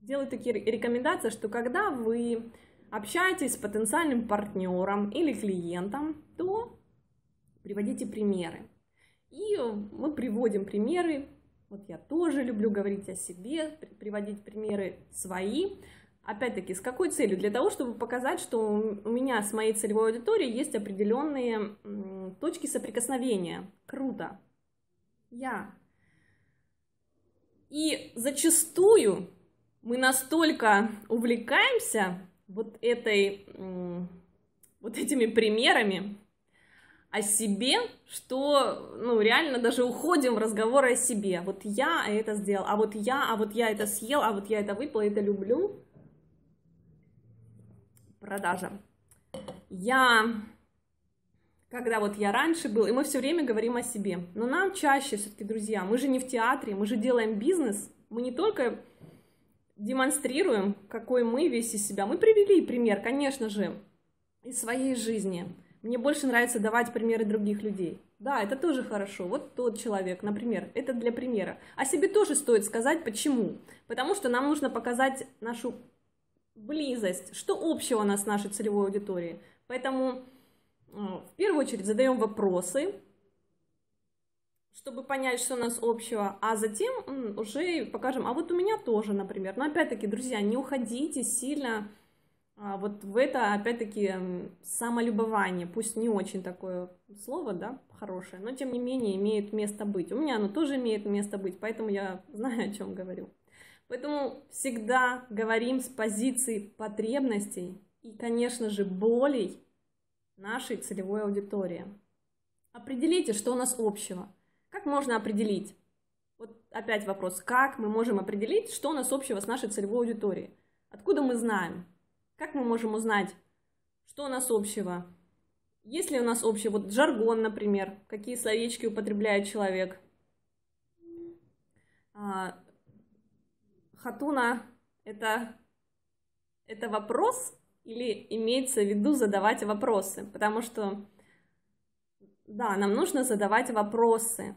делают такие рекомендации, что когда вы общаетесь с потенциальным партнером или клиентом, то приводите примеры. И мы приводим примеры вот я тоже люблю говорить о себе, приводить примеры свои. Опять-таки, с какой целью? Для того, чтобы показать, что у меня с моей целевой аудиторией есть определенные точки соприкосновения. Круто. Я. И зачастую мы настолько увлекаемся вот, этой, вот этими примерами, о себе, что, ну, реально даже уходим в разговоры о себе. Вот я это сделал, а вот я, а вот я это съел, а вот я это выпил, это люблю. Продажа. Я, когда вот я раньше был, и мы все время говорим о себе, но нам чаще все-таки, друзья, мы же не в театре, мы же делаем бизнес, мы не только демонстрируем, какой мы весь из себя. Мы привели пример, конечно же, из своей жизни – мне больше нравится давать примеры других людей. Да, это тоже хорошо. Вот тот человек, например, это для примера. О а себе тоже стоит сказать, почему. Потому что нам нужно показать нашу близость, что общего у нас с нашей целевой аудиторией. Поэтому э, в первую очередь задаем вопросы, чтобы понять, что у нас общего, а затем уже покажем, а вот у меня тоже, например. Но опять-таки, друзья, не уходите сильно а вот в это, опять-таки, самолюбование, пусть не очень такое слово, да, хорошее, но тем не менее имеет место быть. У меня оно тоже имеет место быть, поэтому я знаю, о чем говорю. Поэтому всегда говорим с позиции потребностей и, конечно же, болей нашей целевой аудитории. Определите, что у нас общего. Как можно определить? Вот опять вопрос, как мы можем определить, что у нас общего с нашей целевой аудиторией? Откуда мы знаем? Как мы можем узнать, что у нас общего? Есть ли у нас общее, вот жаргон, например, какие словечки употребляет человек? А, хатуна – это, это вопрос или имеется в виду задавать вопросы? Потому что, да, нам нужно задавать вопросы.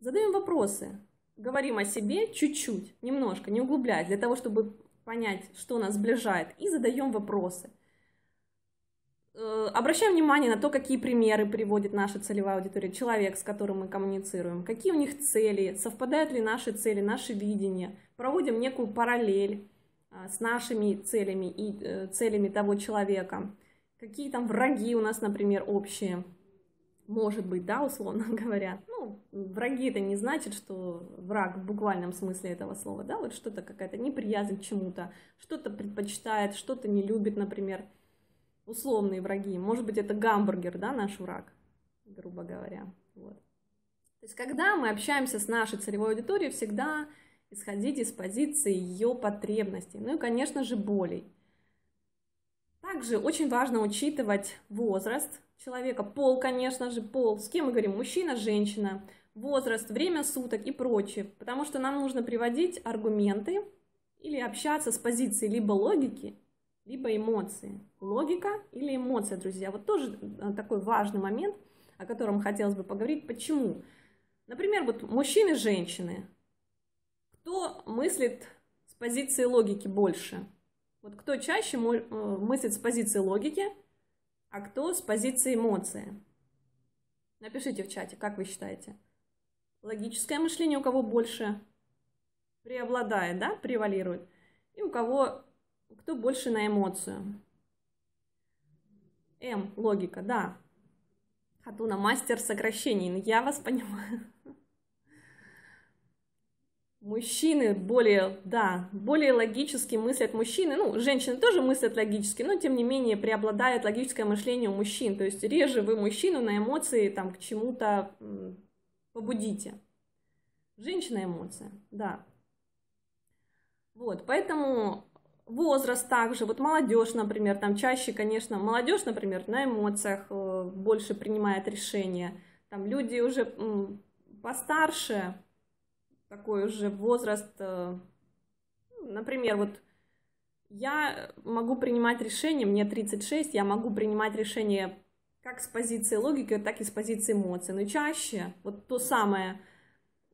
Задаем вопросы, говорим о себе чуть-чуть, немножко, не углубляясь, для того, чтобы понять, что нас сближает, и задаем вопросы. Э, обращаем внимание на то, какие примеры приводит наша целевая аудитория, человек, с которым мы коммуницируем, какие у них цели, совпадают ли наши цели, наши видения, проводим некую параллель э, с нашими целями и э, целями того человека, какие там враги у нас, например, общие – может быть, да, условно говоря. Ну, враги это не значит, что враг в буквальном смысле этого слова, да, вот что-то какая-то неприязнь к чему-то, что-то предпочитает, что-то не любит, например, условные враги. Может быть, это гамбургер, да, наш враг, грубо говоря. Вот. То есть, когда мы общаемся с нашей целевой аудиторией, всегда исходить из позиции ее потребностей, ну и, конечно же, болей. Также очень важно учитывать возраст, человека, пол, конечно же, пол, с кем мы говорим, мужчина, женщина, возраст, время суток и прочее, потому что нам нужно приводить аргументы или общаться с позиции либо логики, либо эмоции. Логика или эмоция, друзья, вот тоже э, такой важный момент, о котором хотелось бы поговорить. Почему? Например, вот мужчины, женщины. Кто мыслит с позиции логики больше? Вот кто чаще э, мыслит с позиции логики – а кто с позиции эмоции? Напишите в чате, как вы считаете. Логическое мышление у кого больше преобладает, да, превалирует. И у кого, кто больше на эмоцию. М, логика, да. Хатуна, мастер сокращений. Ну, я вас понимаю мужчины более, да, более логически мыслят мужчины, ну, женщины тоже мыслят логически, но, тем не менее, преобладает логическое мышление у мужчин, то есть реже вы мужчину на эмоции там к чему-то побудите. Женщина эмоция, да. Вот, поэтому возраст также, вот молодежь, например, там чаще, конечно, молодежь, например, на эмоциях э, больше принимает решения, там люди уже постарше, такой уже возраст, э, например, вот я могу принимать решение, мне 36, я могу принимать решение как с позиции логики, так и с позиции эмоций. Но чаще вот то самое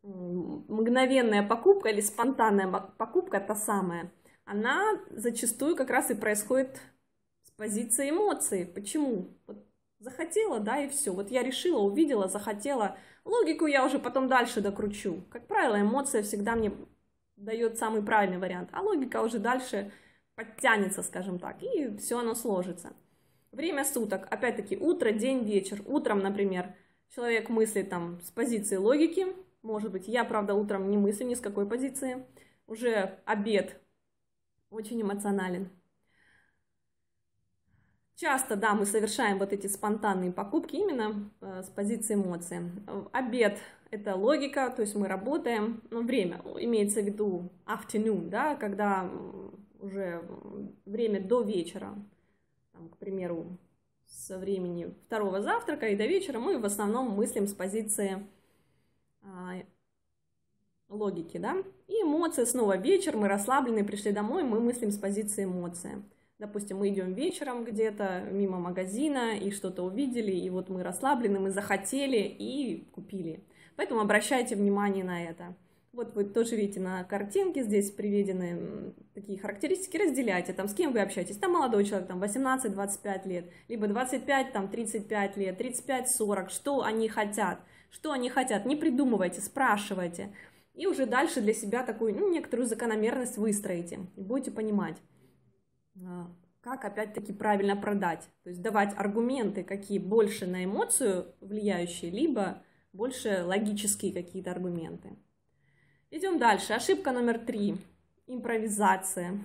мгновенная покупка или спонтанная покупка, та самая, она зачастую как раз и происходит с позиции эмоций. Почему? Вот Захотела, да, и все. Вот я решила, увидела, захотела. Логику я уже потом дальше докручу. Как правило, эмоция всегда мне дает самый правильный вариант, а логика уже дальше подтянется, скажем так, и все оно сложится. Время суток, опять-таки, утро, день, вечер. Утром, например, человек мыслит там с позиции логики, может быть, я, правда, утром не мыслю ни с какой позиции, уже обед очень эмоционален, Часто, да, мы совершаем вот эти спонтанные покупки именно э, с позиции эмоций. Обед – это логика, то есть мы работаем, но ну, время, имеется в виду afternoon, да, когда уже время до вечера, там, к примеру, со времени второго завтрака и до вечера мы в основном мыслим с позиции а, логики, да, и эмоции снова вечер, мы расслаблены, пришли домой, мы мыслим с позиции эмоции. Допустим, мы идем вечером где-то мимо магазина и что-то увидели, и вот мы расслаблены, мы захотели и купили. Поэтому обращайте внимание на это. Вот вы тоже видите на картинке, здесь приведены такие характеристики, разделяйте, там с кем вы общаетесь, там молодой человек, там 18-25 лет, либо 25, там 35 лет, 35-40, что они хотят, что они хотят, не придумывайте, спрашивайте, и уже дальше для себя такую, ну, некоторую закономерность выстроите, и будете понимать. А, как опять-таки правильно продать. То есть давать аргументы, какие больше на эмоцию влияющие, либо больше логические какие-то аргументы. Идем дальше. Ошибка номер три. Импровизация.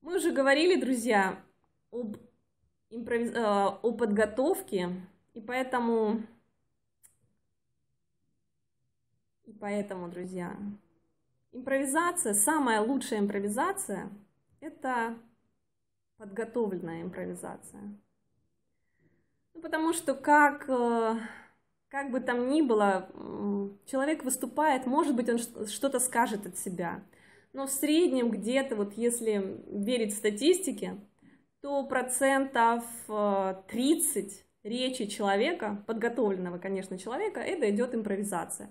Мы уже говорили, друзья, об, импровиз... А, о подготовке, и поэтому, и поэтому, друзья, Импровизация, самая лучшая импровизация – это подготовленная импровизация. Ну, потому что как, э, как бы там ни было, человек выступает, может быть, он что-то скажет от себя. Но в среднем где-то, вот если верить статистике, то процентов 30 э, речи человека, подготовленного, конечно, человека, это идет импровизация.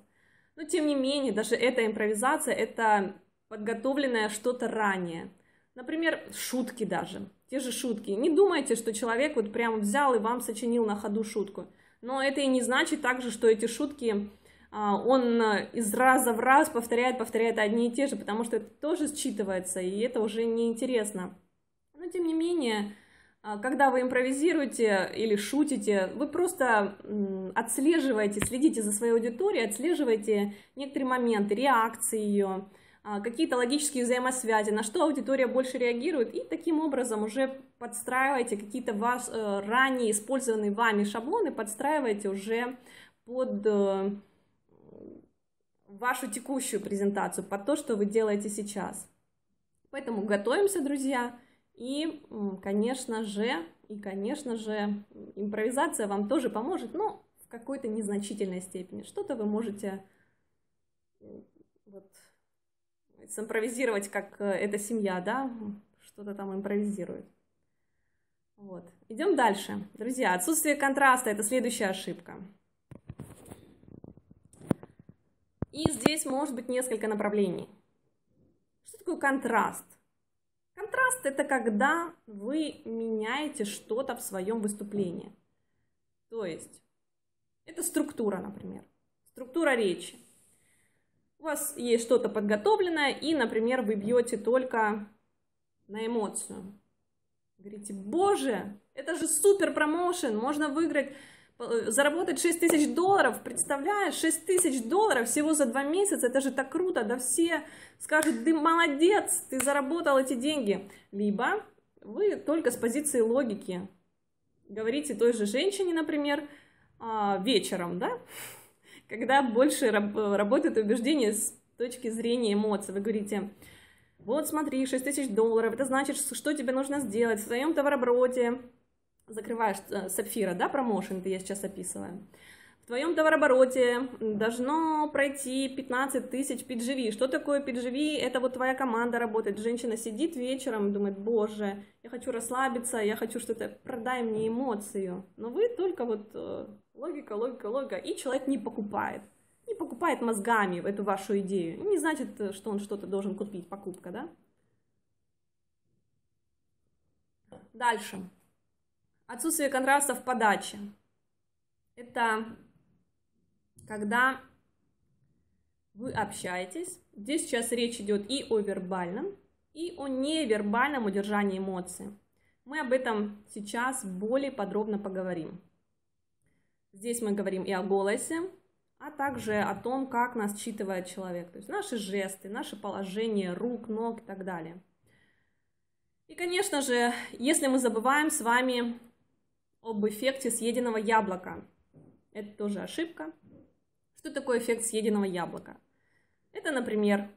Но тем не менее, даже эта импровизация – это подготовленное что-то ранее. Например, шутки даже. Те же шутки. Не думайте, что человек вот прям взял и вам сочинил на ходу шутку. Но это и не значит также, что эти шутки а, он э, из раза в раз повторяет, повторяет одни и те же, потому что это тоже считывается, и это уже неинтересно. Но тем не менее, а, когда вы импровизируете или шутите, вы просто отслеживаете, следите за своей аудиторией, отслеживаете некоторые моменты, реакции ее, а, какие-то логические взаимосвязи, на что аудитория больше реагирует, и таким образом уже подстраиваете какие-то ваш, э, ранее использованные вами шаблоны, подстраиваете уже под э, вашу текущую презентацию, под то, что вы делаете сейчас. Поэтому готовимся, друзья! И, конечно же, и, конечно же, импровизация вам тоже поможет, но в какой-то незначительной степени. Что-то вы можете вот, симпровизировать, как э, эта семья, да, что-то там импровизирует. Вот. Идем дальше. Друзья, отсутствие контраста – это следующая ошибка. И здесь может быть несколько направлений. Что такое контраст? Контраст – это когда вы меняете что-то в своем выступлении. То есть, это структура, например, структура речи. У вас есть что-то подготовленное, и, например, вы бьете только на эмоцию. Говорите, боже, это же супер промоушен, можно выиграть Э, заработать 6 тысяч долларов, представляешь, 6 тысяч долларов всего за два месяца, это же так круто, да все скажут, ты молодец, ты заработал эти деньги. Либо вы только с позиции логики говорите той же женщине, например, а, вечером, да, когда больше работает убеждение с точки зрения эмоций, вы говорите, вот смотри, 6 тысяч долларов, это значит, что тебе нужно сделать в своем товароброте, закрываешь э, сапфира, да, промоушен, это я сейчас описываю, в твоем товарообороте должно пройти 15 тысяч PGV. Что такое PGV? Это вот твоя команда работает. Женщина сидит вечером, думает, боже, я хочу расслабиться, я хочу что-то, продай мне эмоцию. Но вы только вот э, логика, логика, логика, и человек не покупает. Не покупает мозгами эту вашу идею. Не значит, э, что он что-то должен купить, покупка, да? Дальше. Отсутствие контраста в подаче. Это когда вы общаетесь. Здесь сейчас речь идет и о вербальном, и о невербальном удержании эмоций. Мы об этом сейчас более подробно поговорим. Здесь мы говорим и о голосе, а также о том, как нас считывает человек. То есть наши жесты, наше положение рук, ног и так далее. И, конечно же, если мы забываем с вами об эффекте съеденного яблока. Это тоже ошибка. Что такое эффект съеденного яблока? Это, например,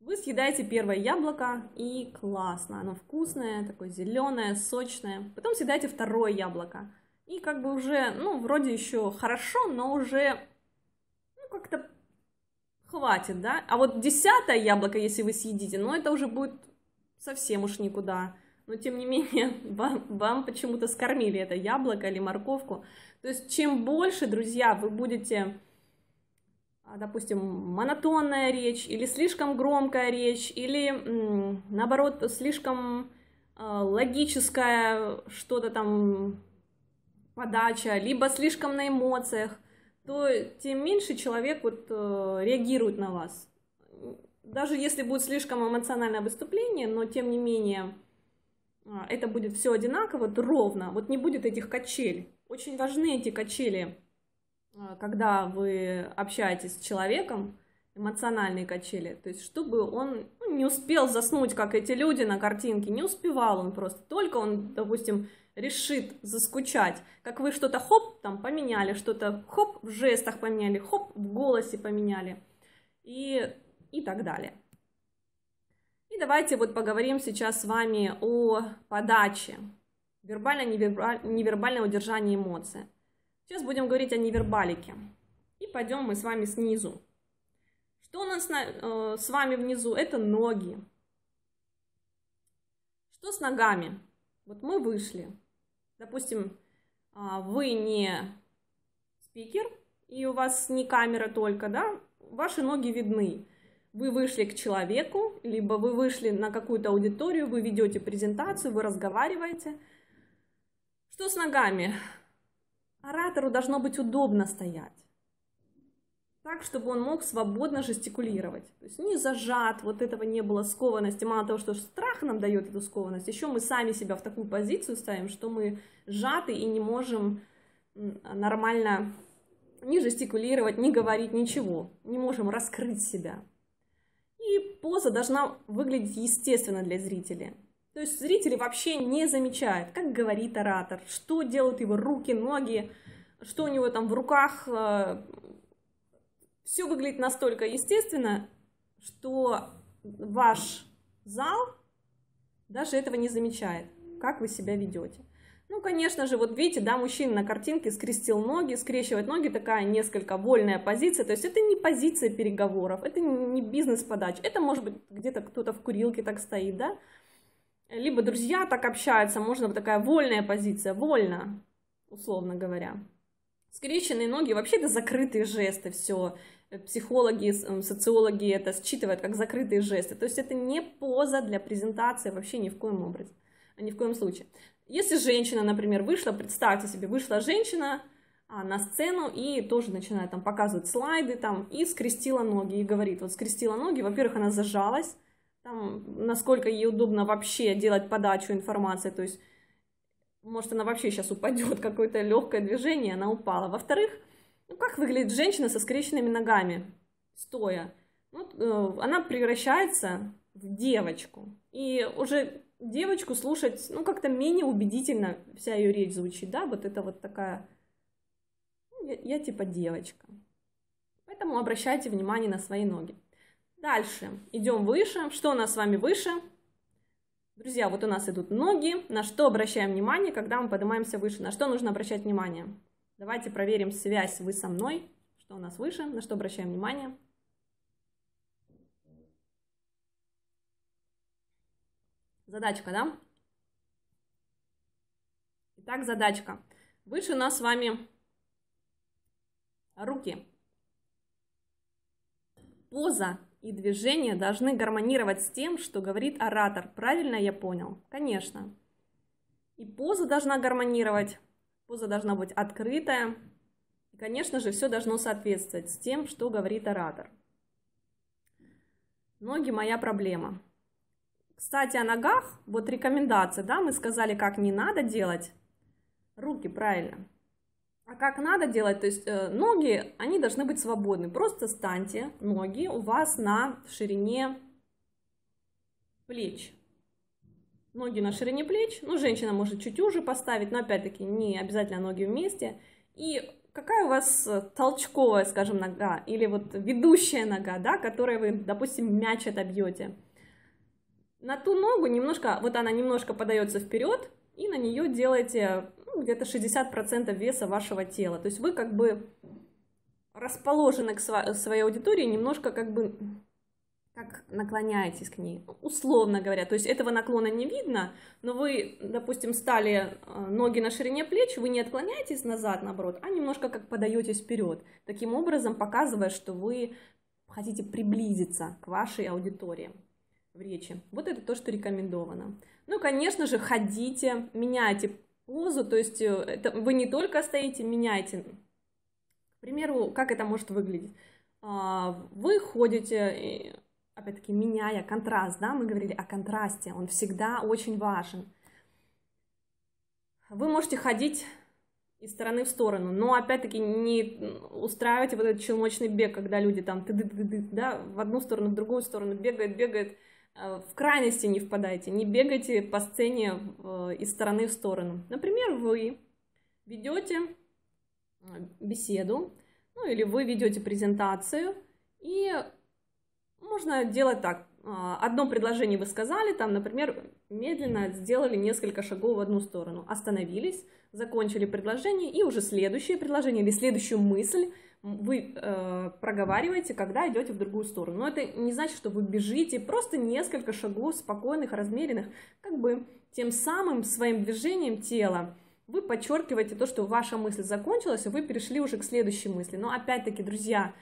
вы съедаете первое яблоко, и классно, оно вкусное, такое зеленое, сочное. Потом съедаете второе яблоко, и как бы уже, ну, вроде еще хорошо, но уже, ну, как-то хватит, да? А вот десятое яблоко, если вы съедите, ну, это уже будет совсем уж никуда но тем не менее вам, вам почему-то скормили это яблоко или морковку. То есть чем больше, друзья, вы будете, а, допустим, монотонная речь или слишком громкая речь, или наоборот слишком а, логическая что-то там подача, либо слишком на эмоциях, то тем меньше человек вот э, реагирует на вас. Даже если будет слишком эмоциональное выступление, но тем не менее а, это будет все одинаково, ровно, вот не будет этих качелей. Очень важны эти качели, а, когда вы общаетесь с человеком, эмоциональные качели, то есть чтобы он ну, не успел заснуть, как эти люди на картинке, не успевал он просто, только он, допустим, решит заскучать, как вы что-то хоп, там поменяли, что-то хоп, в жестах поменяли, хоп, в голосе поменяли и, и так далее. И давайте вот поговорим сейчас с вами о подаче, вербально-невербальном удержании эмоций. Сейчас будем говорить о невербалике. И пойдем мы с вами снизу. Что у нас на, э, с вами внизу? Это ноги. Что с ногами? Вот мы вышли. Допустим, а, вы не спикер, и у вас не камера только, да, ваши ноги видны. Вы вышли к человеку, либо вы вышли на какую-то аудиторию, вы ведете презентацию, вы разговариваете. Что с ногами? Оратору должно быть удобно стоять. Так, чтобы он мог свободно жестикулировать. То есть не зажат, вот этого не было скованности. Мало того, что страх нам дает эту скованность, еще мы сами себя в такую позицию ставим, что мы сжаты и не можем нормально ни жестикулировать, ни говорить ничего. Не можем раскрыть себя поза должна выглядеть естественно для зрителя. То есть зрители вообще не замечают, как говорит оратор, что делают его руки, ноги, что у него там в руках. Э, Все выглядит настолько естественно, что ваш зал даже этого не замечает, как вы себя ведете. Ну, конечно же, вот видите, да, мужчина на картинке скрестил ноги, скрещивать ноги, такая несколько вольная позиция, то есть это не позиция переговоров, это не бизнес-подач, это может быть где-то кто-то в курилке так стоит, да, либо друзья так общаются, можно вот такая вольная позиция, вольно, условно говоря. Скрещенные ноги, вообще это закрытые жесты, все. Психологи, социологи это считывают как закрытые жесты. То есть это не поза для презентации вообще ни в коем образе, ни в коем случае. Если женщина, например, вышла, представьте себе, вышла женщина а, на сцену и тоже начинает там показывать слайды там и скрестила ноги и говорит, вот скрестила ноги, во-первых, она зажалась, там, насколько ей удобно вообще делать подачу информации, то есть, может, она вообще сейчас упадет, какое-то легкое движение, она упала. Во-вторых, ну, как выглядит женщина со скрещенными ногами, стоя? Ну, она превращается в девочку. И уже девочку слушать, ну, как-то менее убедительно вся ее речь звучит, да, вот это вот такая, «Ну, я, я типа девочка. Поэтому обращайте внимание на свои ноги. Дальше, идем выше. Что у нас с вами выше? Друзья, вот у нас идут ноги. На что обращаем внимание, когда мы поднимаемся выше? На что нужно обращать внимание? Давайте проверим связь «вы со мной». Что у нас выше? На что обращаем внимание? Задачка, да? Итак, задачка. Выше нас с вами руки. Поза и движение должны гармонировать с тем, что говорит оратор. Правильно я понял? Конечно. И поза должна гармонировать, поза должна быть открытая. И, конечно же, все должно соответствовать с тем, что говорит оратор. Ноги – моя проблема. Кстати, о ногах, вот рекомендации, да, мы сказали, как не надо делать. Руки, правильно. А как надо делать, то есть э, ноги, они должны быть свободны. Просто станьте, ноги у вас на ширине плеч. Ноги на ширине плеч, ну, женщина может чуть уже поставить, но опять-таки не обязательно ноги вместе. И какая у вас толчковая, скажем, нога, или вот ведущая нога, да, которой вы, допустим, мяч отобьете – на ту ногу немножко, вот она немножко подается вперед, и на нее делаете ну, где-то 60% веса вашего тела. То есть вы как бы расположены к своей аудитории, немножко как бы как наклоняетесь к ней, условно говоря. То есть этого наклона не видно, но вы, допустим, стали э, ноги на ширине плеч, вы не отклоняетесь назад, наоборот, а немножко как подаетесь вперед, таким образом показывая, что вы хотите приблизиться к вашей аудитории в речи. Вот это то, что рекомендовано. Ну, конечно же, ходите, меняйте позу, то есть э, это, вы не только стоите, меняйте. К примеру, как это может выглядеть? А, вы ходите, опять-таки, меняя контраст, да, мы говорили о контрасте, он всегда очень важен. Вы можете ходить из стороны в сторону, но опять-таки не устраивайте вот этот челночный бег, когда люди там ты -ды -ды -ды, да, в одну сторону, в другую сторону бегают, бегают, Э, в крайности не впадайте, не бегайте по сцене э, из стороны в сторону. Например, вы ведете э, беседу, ну или вы ведете презентацию, и можно делать так. Одно предложение вы сказали, там, например, медленно сделали несколько шагов в одну сторону, остановились, закончили предложение, и уже следующее предложение или следующую мысль вы э, проговариваете, когда идете в другую сторону. Но это не значит, что вы бежите, просто несколько шагов спокойных, размеренных, как бы тем самым своим движением тела вы подчеркиваете то, что ваша мысль закончилась, и вы перешли уже к следующей мысли. Но опять-таки, друзья,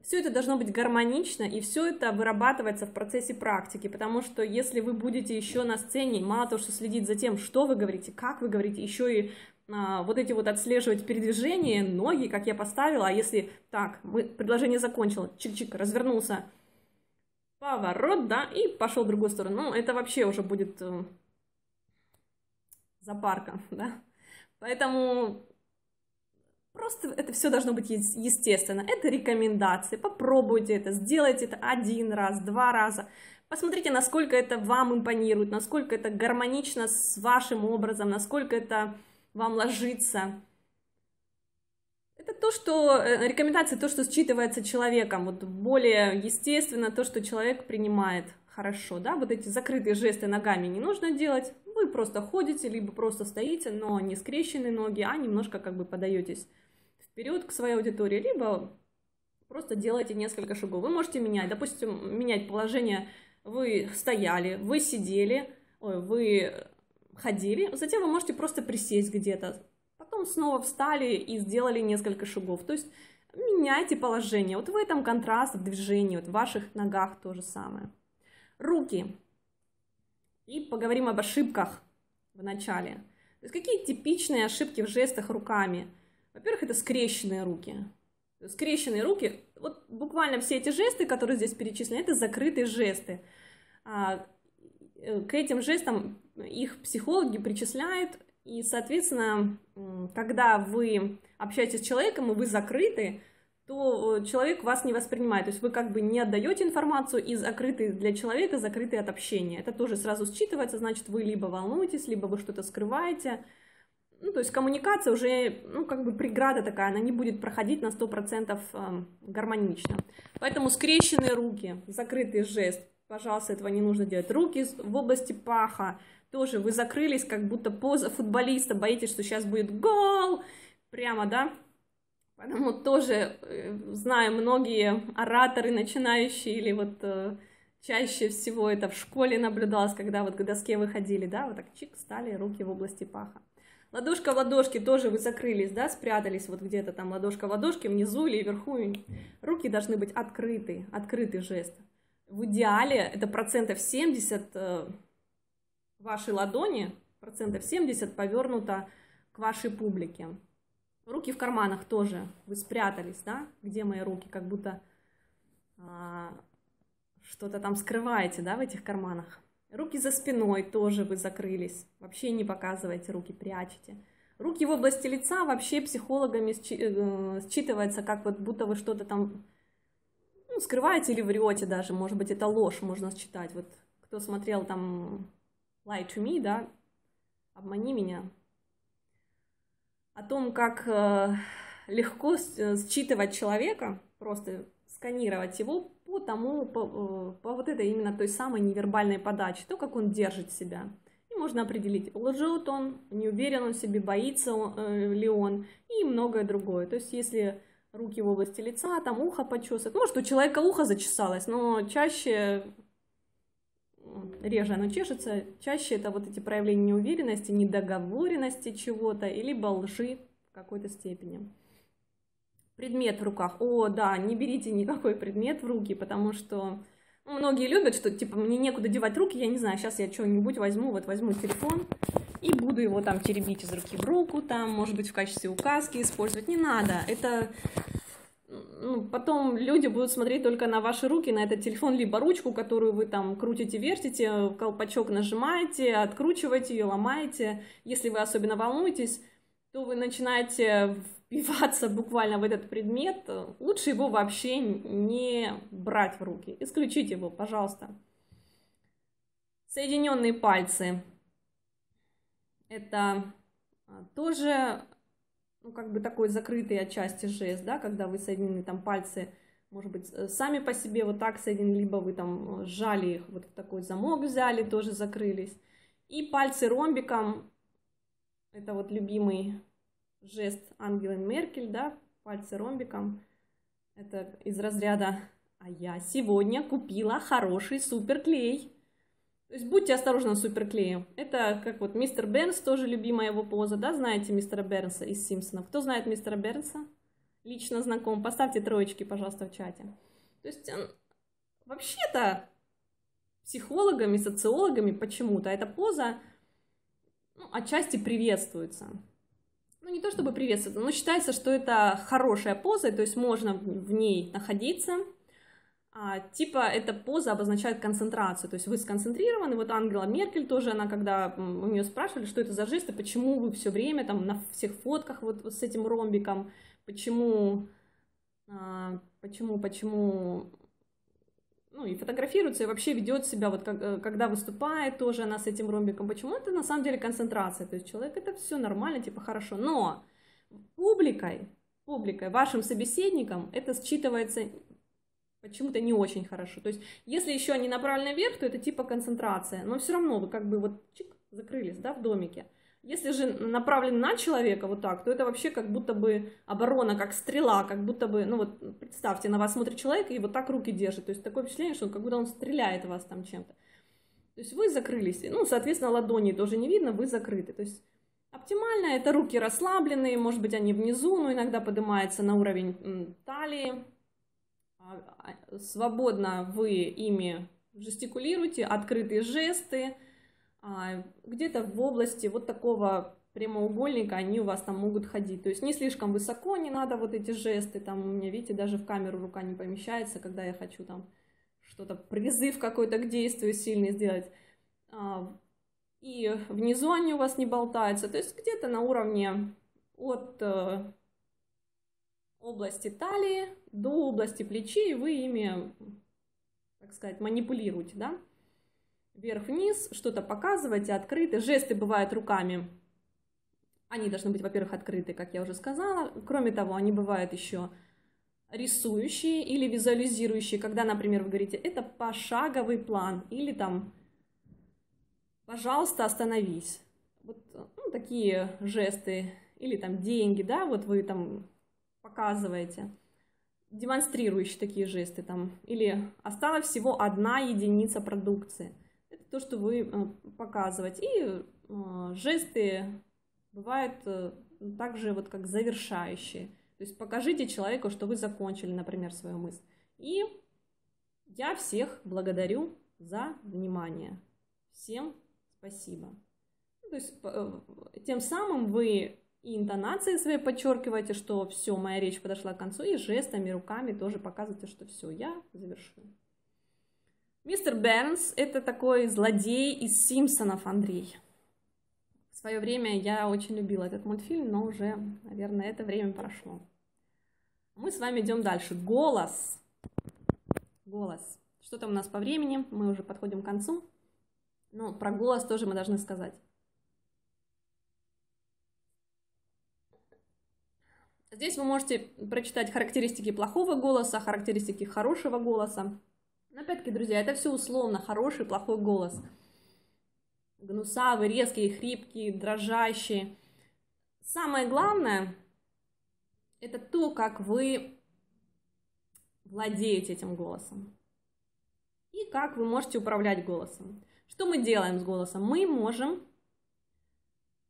все это должно быть гармонично, и все это вырабатывается в процессе практики, потому что если вы будете еще на сцене, мало того, что следить за тем, что вы говорите, как вы говорите, еще и а, вот эти вот отслеживать передвижение, ноги, как я поставила, а если так, мы, предложение закончил, чик-чик, развернулся, поворот, да, и пошел в другую сторону. Ну, это вообще уже будет э, запарка, да. Поэтому просто это все должно быть естественно. Это рекомендации, попробуйте это, сделайте это один раз, два раза. Посмотрите, насколько это вам импонирует, насколько это гармонично с вашим образом, насколько это вам ложится. Это то, что э, рекомендация, то, что считывается человеком, вот более естественно то, что человек принимает хорошо, да, вот эти закрытые жесты ногами не нужно делать, вы просто ходите, либо просто стоите, но не скрещенные ноги, а немножко как бы подаетесь вперед к своей аудитории, либо просто делайте несколько шагов. Вы можете менять, допустим, менять положение, вы стояли, вы сидели, ой, вы ходили, затем вы можете просто присесть где-то, потом снова встали и сделали несколько шагов, то есть меняйте положение, вот в этом контраст, в движении, вот в ваших ногах то же самое. Руки. И поговорим об ошибках в начале. То есть какие типичные ошибки в жестах руками? Во-первых, это скрещенные руки. Скрещенные руки, вот буквально все эти жесты, которые здесь перечислены, это закрытые жесты. А, э, к этим жестам их психологи причисляют, и, соответственно, когда вы общаетесь с человеком, и вы закрыты, то э, человек вас не воспринимает. То есть вы как бы не отдаете информацию и закрыты для человека, закрыты от общения. Это тоже сразу считывается, значит, вы либо волнуетесь, либо вы что-то скрываете. Ну, то есть коммуникация уже, ну, как бы преграда такая, она не будет проходить на 100% эм, гармонично. Поэтому скрещенные руки, закрытый жест, пожалуйста, этого не нужно делать. Руки в области паха, тоже вы закрылись, как будто поза футболиста, боитесь, что сейчас будет гол, прямо, да? Потому тоже, э, знаю, многие ораторы начинающие или вот э, чаще всего это в школе наблюдалось, когда вот к доске выходили, да, вот так чик, стали руки в области паха. Ладошка в ладошке тоже вы закрылись, да, спрятались вот где-то там ладошка в ладошке, внизу или вверху. Руки должны быть открыты, открытый жест. В идеале это процентов 70 вашей ладони, процентов 70 повернуто к вашей публике. Руки в карманах тоже. Вы спрятались, да? Где мои руки? Как будто а, что-то там скрываете, да, в этих карманах. Руки за спиной тоже вы закрылись. Вообще не показываете руки, прячете. Руки в области лица вообще психологами э, считывается, как вот будто вы что-то там ну, скрываете или врете даже. Может быть, это ложь, можно считать. Вот кто смотрел там lie to me, да, обмани меня. О том, как э, легко э, считывать человека, просто сканировать его по тому, по, э, по вот этой именно той самой невербальной подаче, то, как он держит себя. И можно определить, лжет он, не уверен он в себе, боится он, э, ли он и многое другое. То есть если руки в области лица, там ухо почесать, может у человека ухо зачесалось, но чаще реже оно чешется, чаще это вот эти проявления неуверенности, недоговоренности чего-то, либо лжи в какой-то степени. Предмет в руках. О, да, не берите никакой предмет в руки, потому что ну, многие любят, что типа мне некуда девать руки, я не знаю, сейчас я что-нибудь возьму, вот возьму телефон и буду его там теребить из руки в руку, там, может быть, в качестве указки использовать. Не надо, это ну, потом люди будут смотреть только на ваши руки, на этот телефон, либо ручку, которую вы там крутите, вертите, колпачок нажимаете, откручиваете ее, ломаете. Если вы особенно волнуетесь, то вы начинаете впиваться буквально в этот предмет. Лучше его вообще не брать в руки. Исключить его, пожалуйста. Соединенные пальцы. Это тоже ну, как бы такой закрытый отчасти жест, да, когда вы соединены там пальцы, может быть, сами по себе вот так соединены, либо вы там э, сжали их, вот такой замок взяли, тоже закрылись. И пальцы ромбиком, это вот любимый жест Ангелы Меркель, да, пальцы ромбиком, это из разряда «А я сегодня купила хороший суперклей». То есть будьте осторожны с суперклеем. Это как вот мистер Бернс, тоже любимая его поза, да, знаете мистера Бернса из Симпсонов. Кто знает мистера Бернса? Лично знаком. Поставьте троечки, пожалуйста, в чате. То есть он вообще-то психологами, социологами почему-то эта поза ну, отчасти приветствуется. Ну, не то чтобы приветствуется, но считается, что это хорошая поза, то есть можно в ней находиться – а, типа эта поза обозначает концентрацию, то есть вы сконцентрированы. Вот Ангела Меркель тоже, она когда у нее спрашивали, что это за жесты почему вы все время там на всех фотках вот, вот с этим ромбиком, почему, а, почему, почему, ну и фотографируется и вообще ведет себя вот как, э, когда выступает тоже она с этим ромбиком, почему это на самом деле концентрация, то есть человек это все нормально, типа хорошо, но публикой публикой, вашим собеседникам это считывается почему-то не очень хорошо. То есть, если еще они направлены вверх, то это типа концентрация, но все равно вы как бы вот чик, закрылись, да, в домике. Если же направлен на человека вот так, то это вообще как будто бы оборона, как стрела, как будто бы, ну вот представьте, на вас смотрит человек и вот так руки держит. То есть такое впечатление, что он, как будто он стреляет вас там чем-то. То есть вы закрылись. Ну, соответственно, ладони тоже не видно, вы закрыты. То есть оптимально это руки расслабленные, может быть, они внизу, но иногда поднимаются на уровень талии. А, а, свободно вы ими жестикулируете, открытые жесты, а, где-то в области вот такого прямоугольника они у вас там могут ходить. То есть не слишком высоко, не надо вот эти жесты, там у меня, видите, даже в камеру рука не помещается, когда я хочу там что-то, призыв какой-то к действию сильный сделать. И внизу они у вас не болтаются, то есть где-то на уровне от э, области талии до области плечей вы ими, так сказать, манипулируете, да? Вверх-вниз, что-то показываете, открыты. Жесты бывают руками. Они должны быть, во-первых, открыты, как я уже сказала. Кроме того, они бывают еще рисующие или визуализирующие, когда, например, вы говорите, это пошаговый план, или там, пожалуйста, остановись. Вот ну, такие жесты, или там деньги, да, вот вы там показываете демонстрирующий такие жесты там, или осталась всего одна единица продукции. Это то, что вы э, показывать. И э, жесты бывают э, также вот как завершающие. То есть покажите человеку, что вы закончили, например, свою мысль. И я всех благодарю за внимание. Всем спасибо. Ну, то есть тем самым вы и интонации своей подчеркиваете, что все, моя речь подошла к концу, и жестами, руками тоже показываете, что все, я завершила. Мистер Бернс – это такой злодей из «Симпсонов» Андрей. В свое время я очень любила этот мультфильм, но уже, наверное, это время прошло. Мы с вами идем дальше. Голос. Голос. Что там у нас по времени? Мы уже подходим к концу. Но про голос тоже мы должны сказать. Здесь вы можете прочитать характеристики плохого голоса, характеристики хорошего голоса. Но опять-таки, друзья, это все условно хороший, плохой голос. Гнусавый, резкий, хрипкий, дрожащий. Самое главное, это то, как вы владеете этим голосом. И как вы можете управлять голосом. Что мы делаем с голосом? Мы можем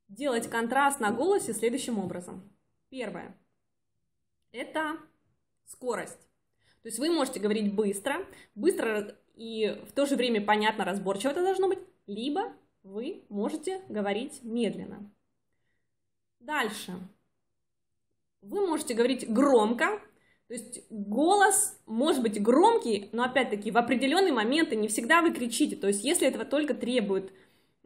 делать контраст на голосе следующим образом. Первое это скорость. То есть вы можете говорить быстро, быстро и в то же время понятно, разборчиво это должно быть, либо вы можете говорить медленно. Дальше. Вы можете говорить громко, то есть голос может быть громкий, но опять-таки в определенные моменты не всегда вы кричите. То есть если этого только требует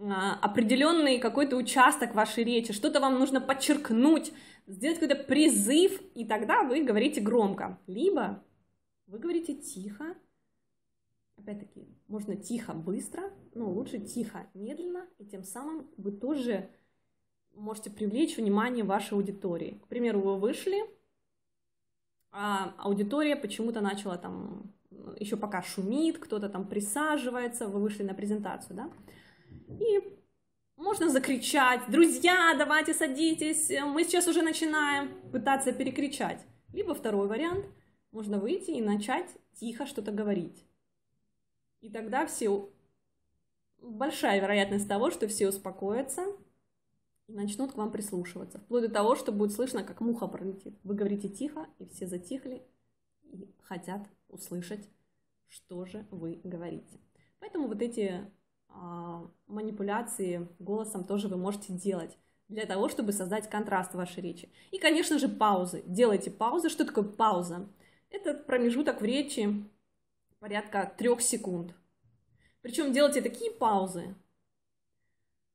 а, определенный какой-то участок вашей речи, что-то вам нужно подчеркнуть, сделать какой-то призыв, и тогда вы говорите громко. Либо вы говорите тихо, опять-таки, можно тихо, быстро, но лучше тихо, медленно, и тем самым вы тоже можете привлечь внимание вашей аудитории. К примеру, вы вышли, а аудитория почему-то начала там, еще пока шумит, кто-то там присаживается, вы вышли на презентацию, да, и можно закричать, друзья, давайте садитесь, мы сейчас уже начинаем пытаться перекричать. Либо второй вариант, можно выйти и начать тихо что-то говорить. И тогда все... Большая вероятность того, что все успокоятся и начнут к вам прислушиваться. Вплоть до того, что будет слышно, как муха пролетит. Вы говорите тихо, и все затихли и хотят услышать, что же вы говорите. Поэтому вот эти а, манипуляции голосом тоже вы можете делать для того, чтобы создать контраст в вашей речи. И, конечно же, паузы. Делайте паузы. Что такое пауза? Это промежуток в речи порядка трех секунд. Причем делайте такие паузы,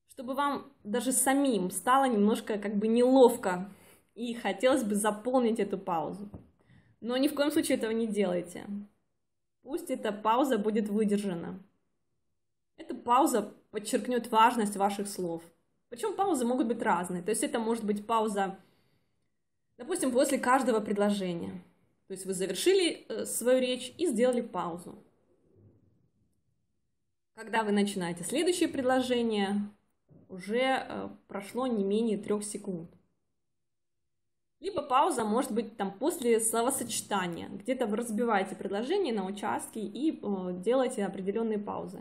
чтобы вам даже самим стало немножко как бы неловко и хотелось бы заполнить эту паузу. Но ни в коем случае этого не делайте. Пусть эта пауза будет выдержана. Эта пауза подчеркнет важность ваших слов. Причем паузы могут быть разные. То есть это может быть пауза, допустим, после каждого предложения. То есть вы завершили э, свою речь и сделали паузу. Когда вы начинаете следующее предложение, уже э, прошло не менее трех секунд. Либо пауза может быть там после словосочетания. Где-то вы разбиваете предложение на участки и э, делаете определенные паузы.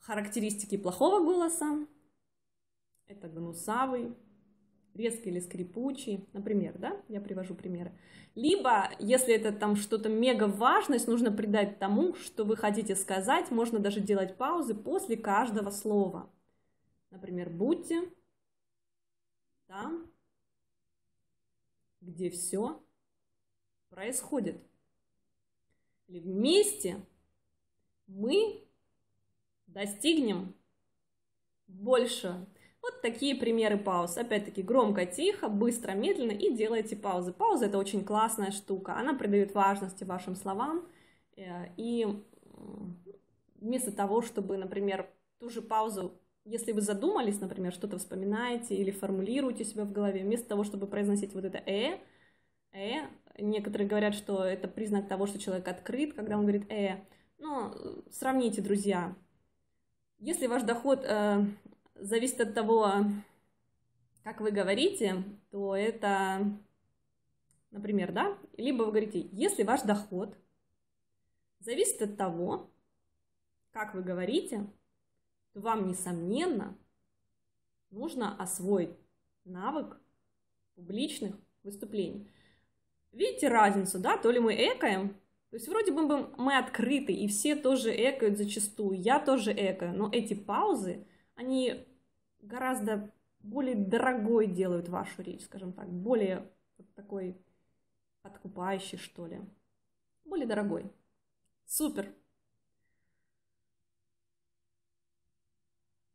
Характеристики плохого голоса – это гнусавый, резкий или скрипучий, например, да, я привожу примеры. Либо, если это там что-то мега важность, нужно придать тому, что вы хотите сказать, можно даже делать паузы после каждого слова. Например, будьте там, где все происходит. Или вместе мы достигнем больше. Вот такие примеры пауз. Опять-таки громко, тихо, быстро, медленно и делайте паузы. Пауза это очень классная штука. Она придает важности вашим словам. Э, и вместо того, чтобы, например, ту же паузу, если вы задумались, например, что-то вспоминаете или формулируете себя в голове, вместо того, чтобы произносить вот это «э», «э», некоторые говорят, что это признак того, что человек открыт, когда он говорит «э», но э, сравните, друзья, если ваш доход э, зависит от того, как вы говорите, то это, например, да, либо вы говорите, если ваш доход зависит от того, как вы говорите, то вам, несомненно, нужно освоить навык публичных выступлений. Видите разницу, да? То ли мы экаем, то есть вроде бы мы открыты, и все тоже экают зачастую, я тоже экаю, но эти паузы, они гораздо более дорогой делают вашу речь, скажем так, более вот такой подкупающий, что ли, более дорогой. Супер!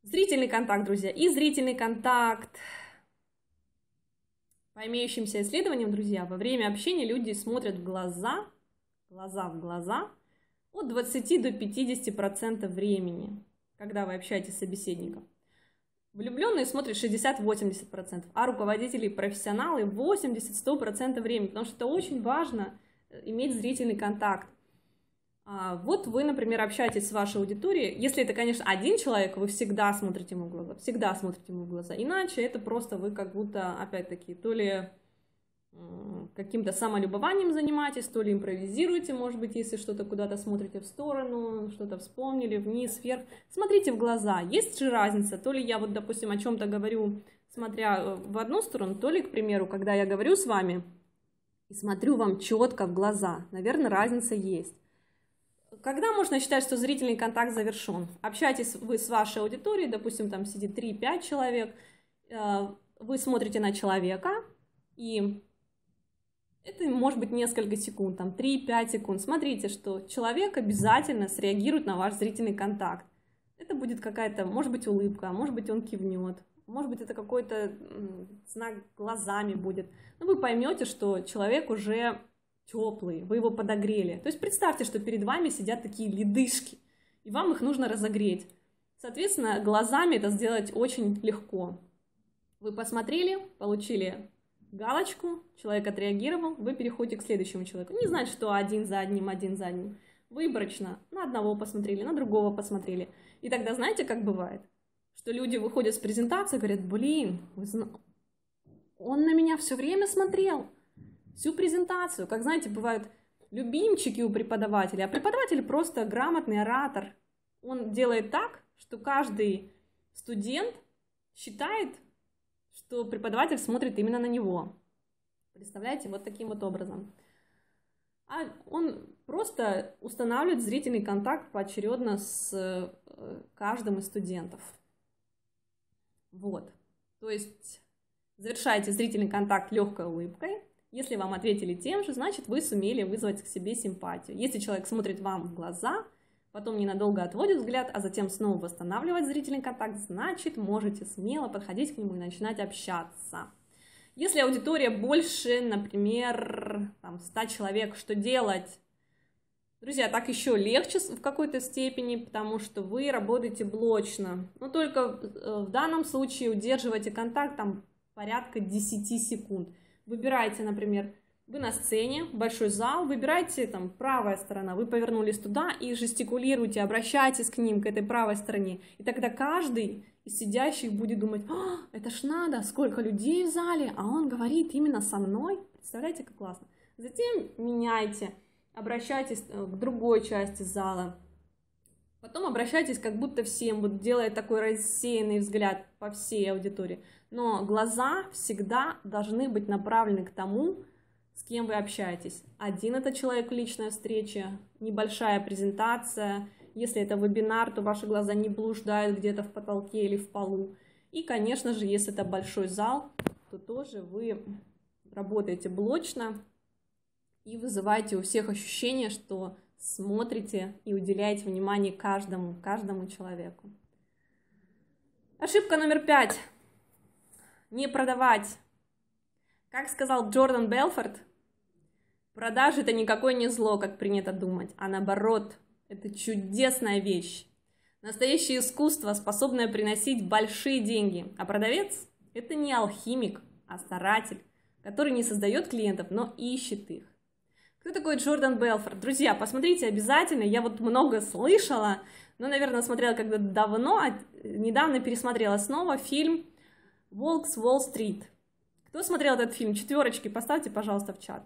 Зрительный контакт, друзья, и зрительный контакт. По имеющимся исследованиям, друзья, во время общения люди смотрят в глаза глаза в глаза от 20 до 50% времени, когда вы общаетесь с собеседником. Влюбленные смотрят 60-80%, а руководители и профессионалы 80-100% времени, потому что это очень важно э, иметь зрительный контакт. А, вот вы, например, общаетесь с вашей аудиторией. Если это, конечно, один человек, вы всегда смотрите ему в глаза, всегда смотрите ему в глаза. Иначе это просто вы как будто, опять-таки, то ли каким-то самолюбованием занимаетесь, то ли импровизируете, может быть, если что-то куда-то смотрите в сторону, что-то вспомнили, вниз, вверх. Смотрите в глаза, есть же разница, то ли я вот, допустим, о чем-то говорю, смотря э, в одну сторону, то ли, к примеру, когда я говорю с вами и смотрю вам четко в глаза, наверное, разница есть. Когда можно считать, что зрительный контакт завершен? Общаетесь вы с вашей аудиторией, допустим, там сидит 3-5 человек, э, вы смотрите на человека, и это может быть несколько секунд, там 3-5 секунд. Смотрите, что человек обязательно среагирует на ваш зрительный контакт. Это будет какая-то, может быть, улыбка, может быть, он кивнет, может быть, это какой-то знак глазами будет. Но ну, вы поймете, что человек уже теплый, вы его подогрели. То есть представьте, что перед вами сидят такие ледышки, и вам их нужно разогреть. Соответственно, глазами это сделать очень легко. Вы посмотрели, получили галочку, человек отреагировал, вы переходите к следующему человеку. Не значит, что один за одним, один за одним. Выборочно. На одного посмотрели, на другого посмотрели. И тогда знаете, как бывает? Что люди выходят с презентации и говорят, блин, зна... он на меня все время смотрел, всю презентацию. Как знаете, бывают любимчики у преподавателя, а преподаватель просто грамотный оратор. Он делает так, что каждый студент считает, что преподаватель смотрит именно на него. Представляете, вот таким вот образом. А он просто устанавливает зрительный контакт поочередно с э, каждым из студентов. Вот. То есть завершайте зрительный контакт легкой улыбкой. Если вам ответили тем же, значит вы сумели вызвать к себе симпатию. Если человек смотрит вам в глаза, Потом ненадолго отводит взгляд, а затем снова восстанавливает зрительный контакт, значит, можете смело подходить к нему и начинать общаться. Если аудитория больше, например, там, 100 человек, что делать? Друзья, так еще легче в какой-то степени, потому что вы работаете блочно. Но ну, только э, в данном случае удерживайте контакт там порядка 10 секунд. Выбирайте, например, вы на сцене, большой зал, выбирайте там правая сторона, вы повернулись туда и жестикулируйте, обращайтесь к ним, к этой правой стороне. И тогда каждый из сидящих будет думать, «А, это ж надо, сколько людей в зале, а он говорит именно со мной. Представляете, как классно. Затем меняйте, обращайтесь э, к другой части зала. Потом обращайтесь как будто всем, вот делая такой рассеянный взгляд по всей аудитории. Но глаза всегда должны быть направлены к тому, с кем вы общаетесь. Один это человек личная встреча, небольшая презентация. Если это вебинар, то ваши глаза не блуждают где-то в потолке или в полу. И, конечно же, если это большой зал, то тоже вы работаете блочно и вызываете у всех ощущение, что смотрите и уделяете внимание каждому, каждому человеку. Ошибка номер пять. Не продавать как сказал Джордан Белфорд, продажи это никакое не зло, как принято думать, а наоборот, это чудесная вещь. Настоящее искусство, способное приносить большие деньги, а продавец – это не алхимик, а старатель, который не создает клиентов, но ищет их. Кто такой Джордан Белфорд? Друзья, посмотрите обязательно, я вот много слышала, но, наверное, смотрела когда-то давно, а э, недавно пересмотрела снова фильм «Волк с Уолл-стрит». Кто смотрел этот фильм? Четверочки поставьте, пожалуйста, в чат.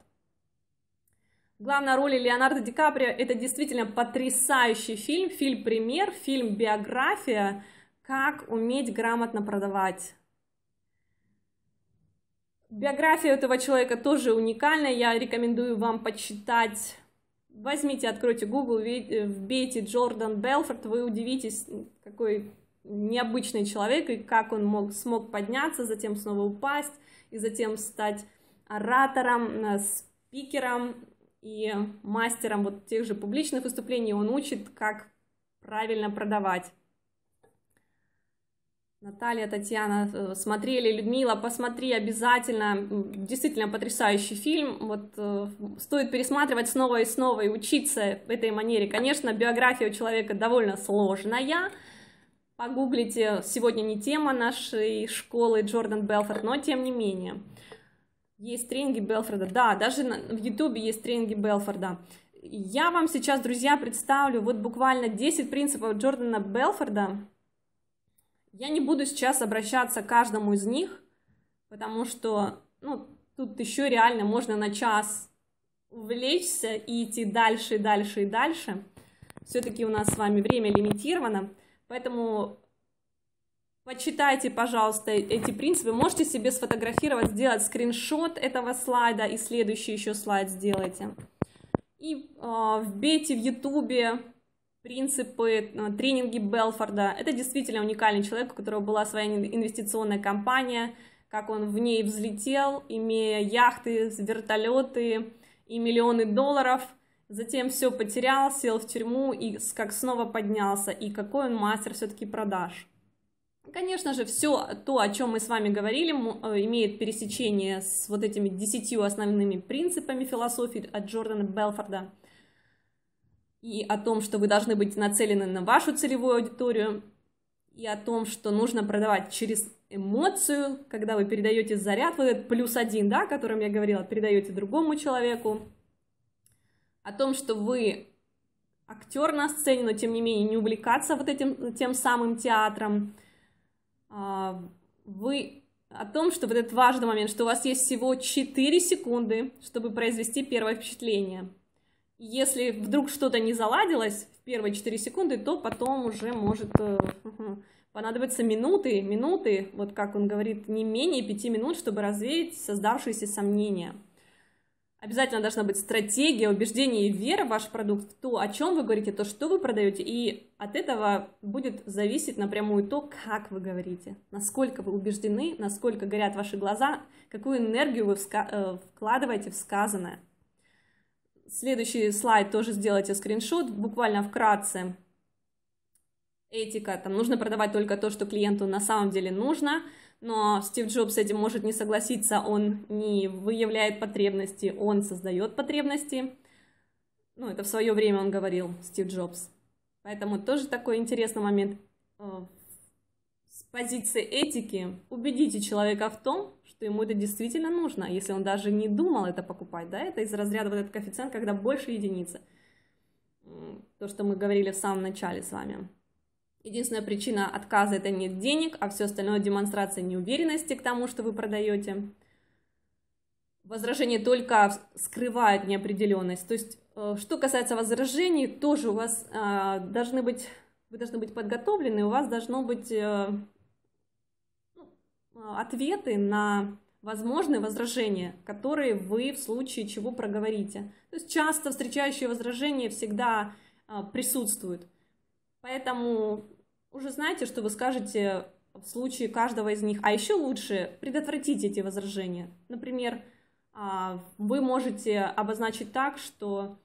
Главная роль Леонардо Ди Каприо – это действительно потрясающий фильм, фильм-пример, фильм-биография, как уметь грамотно продавать. Биография этого человека тоже уникальная, я рекомендую вам почитать. Возьмите, откройте Google, э, вбейте Джордан Белфорд, вы удивитесь, какой необычный человек и как он мог, смог подняться, затем снова упасть – и затем стать оратором, э, спикером и мастером вот тех же публичных выступлений. Он учит, как правильно продавать. Наталья, Татьяна, э, смотрели, Людмила, посмотри обязательно, действительно потрясающий фильм, вот э, стоит пересматривать снова и снова и учиться этой манере. Конечно, биография у человека довольно сложная, Погуглите, сегодня не тема нашей школы Джордан Белфорд, но тем не менее. Есть тренинги Белфорда, да, даже в Ютубе есть тренинги Белфорда. Я вам сейчас, друзья, представлю вот буквально 10 принципов Джордана Белфорда. Я не буду сейчас обращаться к каждому из них, потому что ну, тут еще реально можно на час увлечься и идти дальше, и дальше, и дальше. Все-таки у нас с вами время лимитировано. Поэтому Почитайте, пожалуйста, эти принципы. Можете себе сфотографировать, сделать скриншот этого слайда и следующий еще слайд сделайте. И э, вбейте в Ютубе принципы, э, тренинги Белфорда. Это действительно уникальный человек, у которого была своя инвестиционная компания, как он в ней взлетел, имея яхты, вертолеты и миллионы долларов – затем все потерял, сел в тюрьму и как снова поднялся, и какой он мастер все-таки продаж. Конечно же, все то, о чем мы с вами говорили, э, имеет пересечение с вот этими десятью основными принципами философии от Джордана Белфорда и о том, что вы должны быть нацелены на вашу целевую аудиторию, и о том, что нужно продавать через эмоцию, когда вы передаете заряд, вот этот плюс один, да, о котором я говорила, передаете другому человеку, о том, что вы актер на сцене, но тем не менее не увлекаться вот этим тем самым театром. А, вы о том, что вот этот важный момент, что у вас есть всего 4 секунды, чтобы произвести первое впечатление. Если вдруг что-то не заладилось в первые 4 секунды, то потом уже может э, понадобиться минуты, минуты, вот как он говорит, не менее 5 минут, чтобы развеять создавшиеся сомнения. Обязательно должна быть стратегия, убеждение и вера в ваш продукт, в то, о чем вы говорите, то, что вы продаете, и от этого будет зависеть напрямую то, как вы говорите, насколько вы убеждены, насколько горят ваши глаза, какую энергию вы э, вкладываете в сказанное. Следующий слайд тоже сделайте скриншот, буквально вкратце. Этика, там нужно продавать только то, что клиенту на самом деле нужно – но Стив Джобс с этим может не согласиться, он не выявляет потребности, он создает потребности. Ну, это в свое время он говорил, Стив Джобс. Поэтому тоже такой интересный момент. Э, с позиции этики убедите человека в том, что ему это действительно нужно, если он даже не думал это покупать, да, это из разряда вот этот коэффициент, когда больше единицы. То, что мы говорили в самом начале с вами. Единственная причина отказа – это нет денег, а все остальное – демонстрация неуверенности к тому, что вы продаете. Возражение только скрывает неопределенность. То есть, э, что касается возражений, тоже у вас э, должны быть, вы должны быть подготовлены, у вас должно быть э, ну, ответы на возможные возражения, которые вы в случае чего проговорите. То есть часто встречающие возражения всегда присутствуют. Поэтому уже знаете, что вы скажете в случае каждого из них. А еще лучше предотвратить эти возражения. Например, а, вы можете обозначить так, что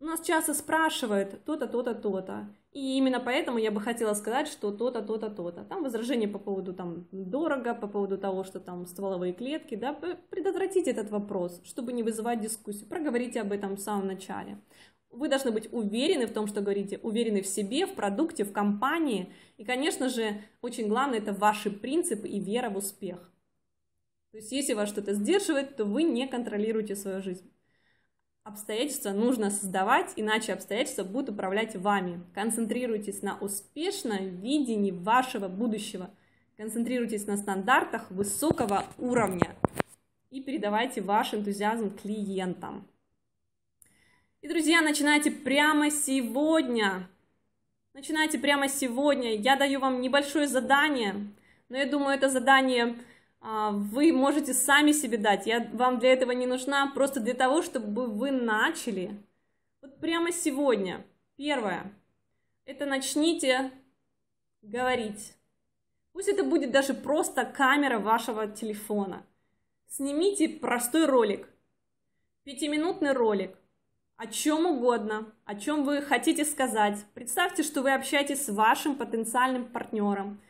нас часто спрашивают то-то, то-то, то-то. И именно поэтому я бы хотела сказать, что то-то, то-то, то-то. Там возражение по поводу там дорого, по поводу того, что там стволовые клетки, да, предотвратить этот вопрос, чтобы не вызывать дискуссию. Проговорите об этом в самом начале вы должны быть уверены в том, что говорите, уверены в себе, в продукте, в компании. И, конечно же, очень главное – это ваши принципы и вера в успех. То есть, если вас что-то сдерживает, то вы не контролируете свою жизнь. Обстоятельства нужно создавать, иначе обстоятельства будут управлять вами. Концентрируйтесь на успешном видении вашего будущего. Концентрируйтесь на стандартах высокого уровня и передавайте ваш энтузиазм клиентам. И, друзья, начинайте прямо сегодня. Начинайте прямо сегодня. Я даю вам небольшое задание, но я думаю, это задание а, вы можете сами себе дать. Я вам для этого не нужна, просто для того, чтобы вы начали. Вот прямо сегодня. Первое. Это начните говорить. Пусть это будет даже просто камера вашего телефона. Снимите простой ролик, пятиминутный ролик, о чем угодно, о чем вы хотите сказать. Представьте, что вы общаетесь с вашим потенциальным партнером.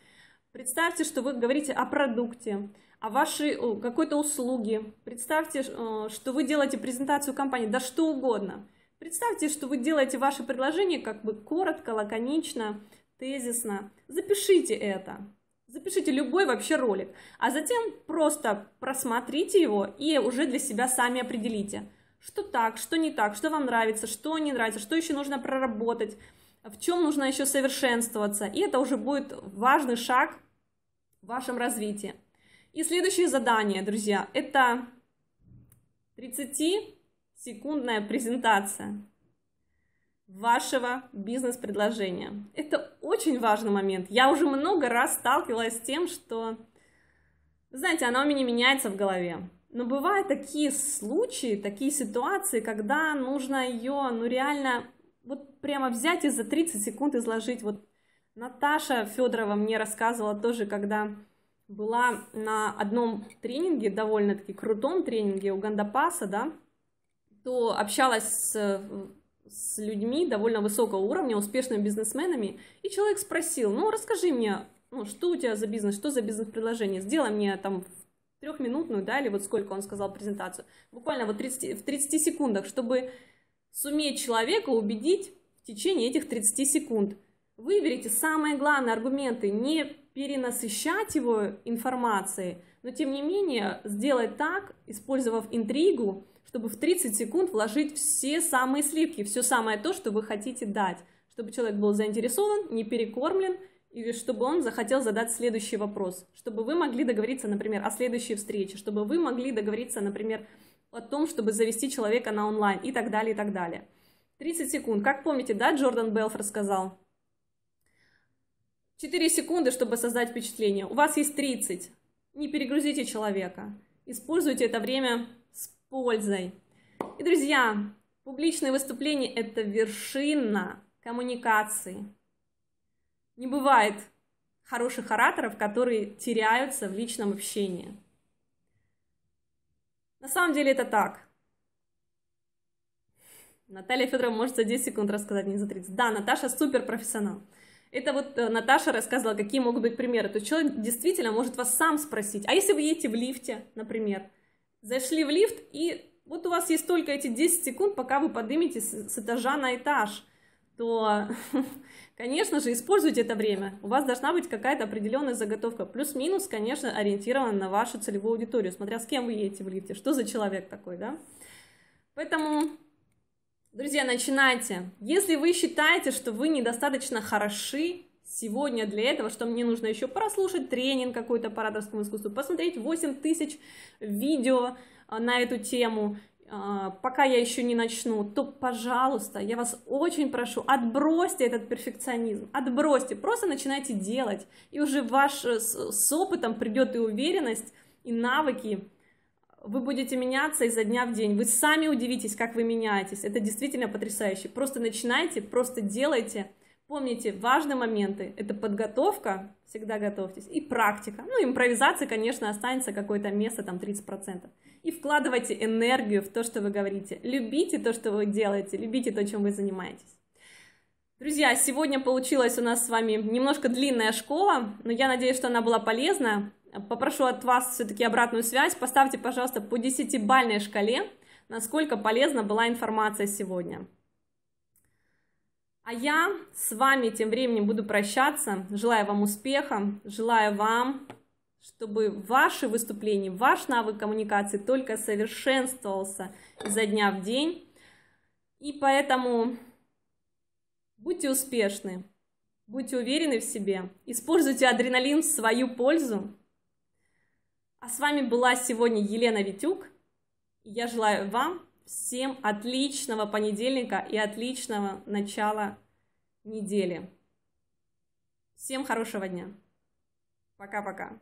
Представьте, что вы говорите о продукте, о вашей какой-то услуге. Представьте, э, что вы делаете презентацию компании, да что угодно. Представьте, что вы делаете ваше предложение как бы коротко, лаконично, тезисно. Запишите это. Запишите любой вообще ролик, а затем просто просмотрите его и уже для себя сами определите – что так, что не так, что вам нравится, что не нравится, что еще нужно проработать, в чем нужно еще совершенствоваться. И это уже будет важный шаг в вашем развитии. И следующее задание, друзья, это 30-секундная презентация вашего бизнес-предложения. Это очень важный момент. Я уже много раз сталкивалась с тем, что, знаете, оно у меня меняется в голове. Но бывают такие случаи, такие ситуации, когда нужно ее, ну реально, вот прямо взять и за 30 секунд изложить. Вот Наташа Федорова мне рассказывала тоже, когда была на одном тренинге, довольно-таки крутом тренинге у Гандапаса, да, то общалась с, с людьми довольно высокого уровня, успешными бизнесменами, и человек спросил, ну, расскажи мне, ну, что у тебя за бизнес, что за бизнес-предложение, сделай мне там трехминутную, да, или вот сколько он сказал презентацию, буквально вот 30, в 30 секундах, чтобы суметь человека убедить в течение этих 30 секунд. Выберите самые главные аргументы, не перенасыщать его информацией, но тем не менее сделать так, использовав интригу, чтобы в 30 секунд вложить все самые сливки, все самое то, что вы хотите дать, чтобы человек был заинтересован, не перекормлен – и чтобы он захотел задать следующий вопрос, чтобы вы могли договориться, например, о следующей встрече, чтобы вы могли договориться, например, о том, чтобы завести человека на онлайн и так далее, и так далее. 30 секунд. Как помните, да, Джордан Белфор сказал? 4 секунды, чтобы создать впечатление. У вас есть 30. Не перегрузите человека. Используйте это время с пользой. И, друзья, публичные выступления – это вершина коммуникации. Не бывает хороших ораторов, которые теряются в личном общении. На самом деле это так. Наталья Федоровна может за 10 секунд рассказать, не за 30. Да, Наташа супер профессионал. Это вот э, Наташа рассказывала, какие могут быть примеры. То есть человек действительно может вас сам спросить. А если вы едете в лифте, например, зашли в лифт, и вот у вас есть только эти 10 секунд, пока вы подниметесь с этажа на этаж, то Конечно же, используйте это время. У вас должна быть какая-то определенная заготовка. Плюс-минус, конечно, ориентирован на вашу целевую аудиторию, смотря с кем вы едете в лифте, что за человек такой, да. Поэтому, друзья, начинайте. Если вы считаете, что вы недостаточно хороши сегодня для этого, что мне нужно еще прослушать тренинг какой-то по ораторскому искусству, посмотреть 8 тысяч видео а, на эту тему, а, пока я еще не начну, то, пожалуйста, я вас очень прошу, отбросьте этот перфекционизм, отбросьте, просто начинайте делать, и уже ваш э, с, с опытом придет и уверенность, и навыки, вы будете меняться изо дня в день, вы сами удивитесь, как вы меняетесь, это действительно потрясающе, просто начинайте, просто делайте, помните, важные моменты, это подготовка, всегда готовьтесь, и практика, ну, импровизация, конечно, останется какое-то место, там, 30%, и вкладывайте энергию в то, что вы говорите. Любите то, что вы делаете, любите то, чем вы занимаетесь. Друзья, сегодня получилась у нас с вами немножко длинная школа, но я надеюсь, что она была полезна. Попрошу от вас все-таки обратную связь. Поставьте, пожалуйста, по 10 шкале, насколько полезна была информация сегодня. А я с вами тем временем буду прощаться. Желаю вам успеха, желаю вам чтобы ваше выступление, ваш навык коммуникации только совершенствовался изо дня в день. И поэтому будьте успешны, будьте уверены в себе, используйте адреналин в свою пользу. А с вами была сегодня Елена Витюк. Я желаю вам всем отличного понедельника и отличного начала недели. Всем хорошего дня. Пока-пока.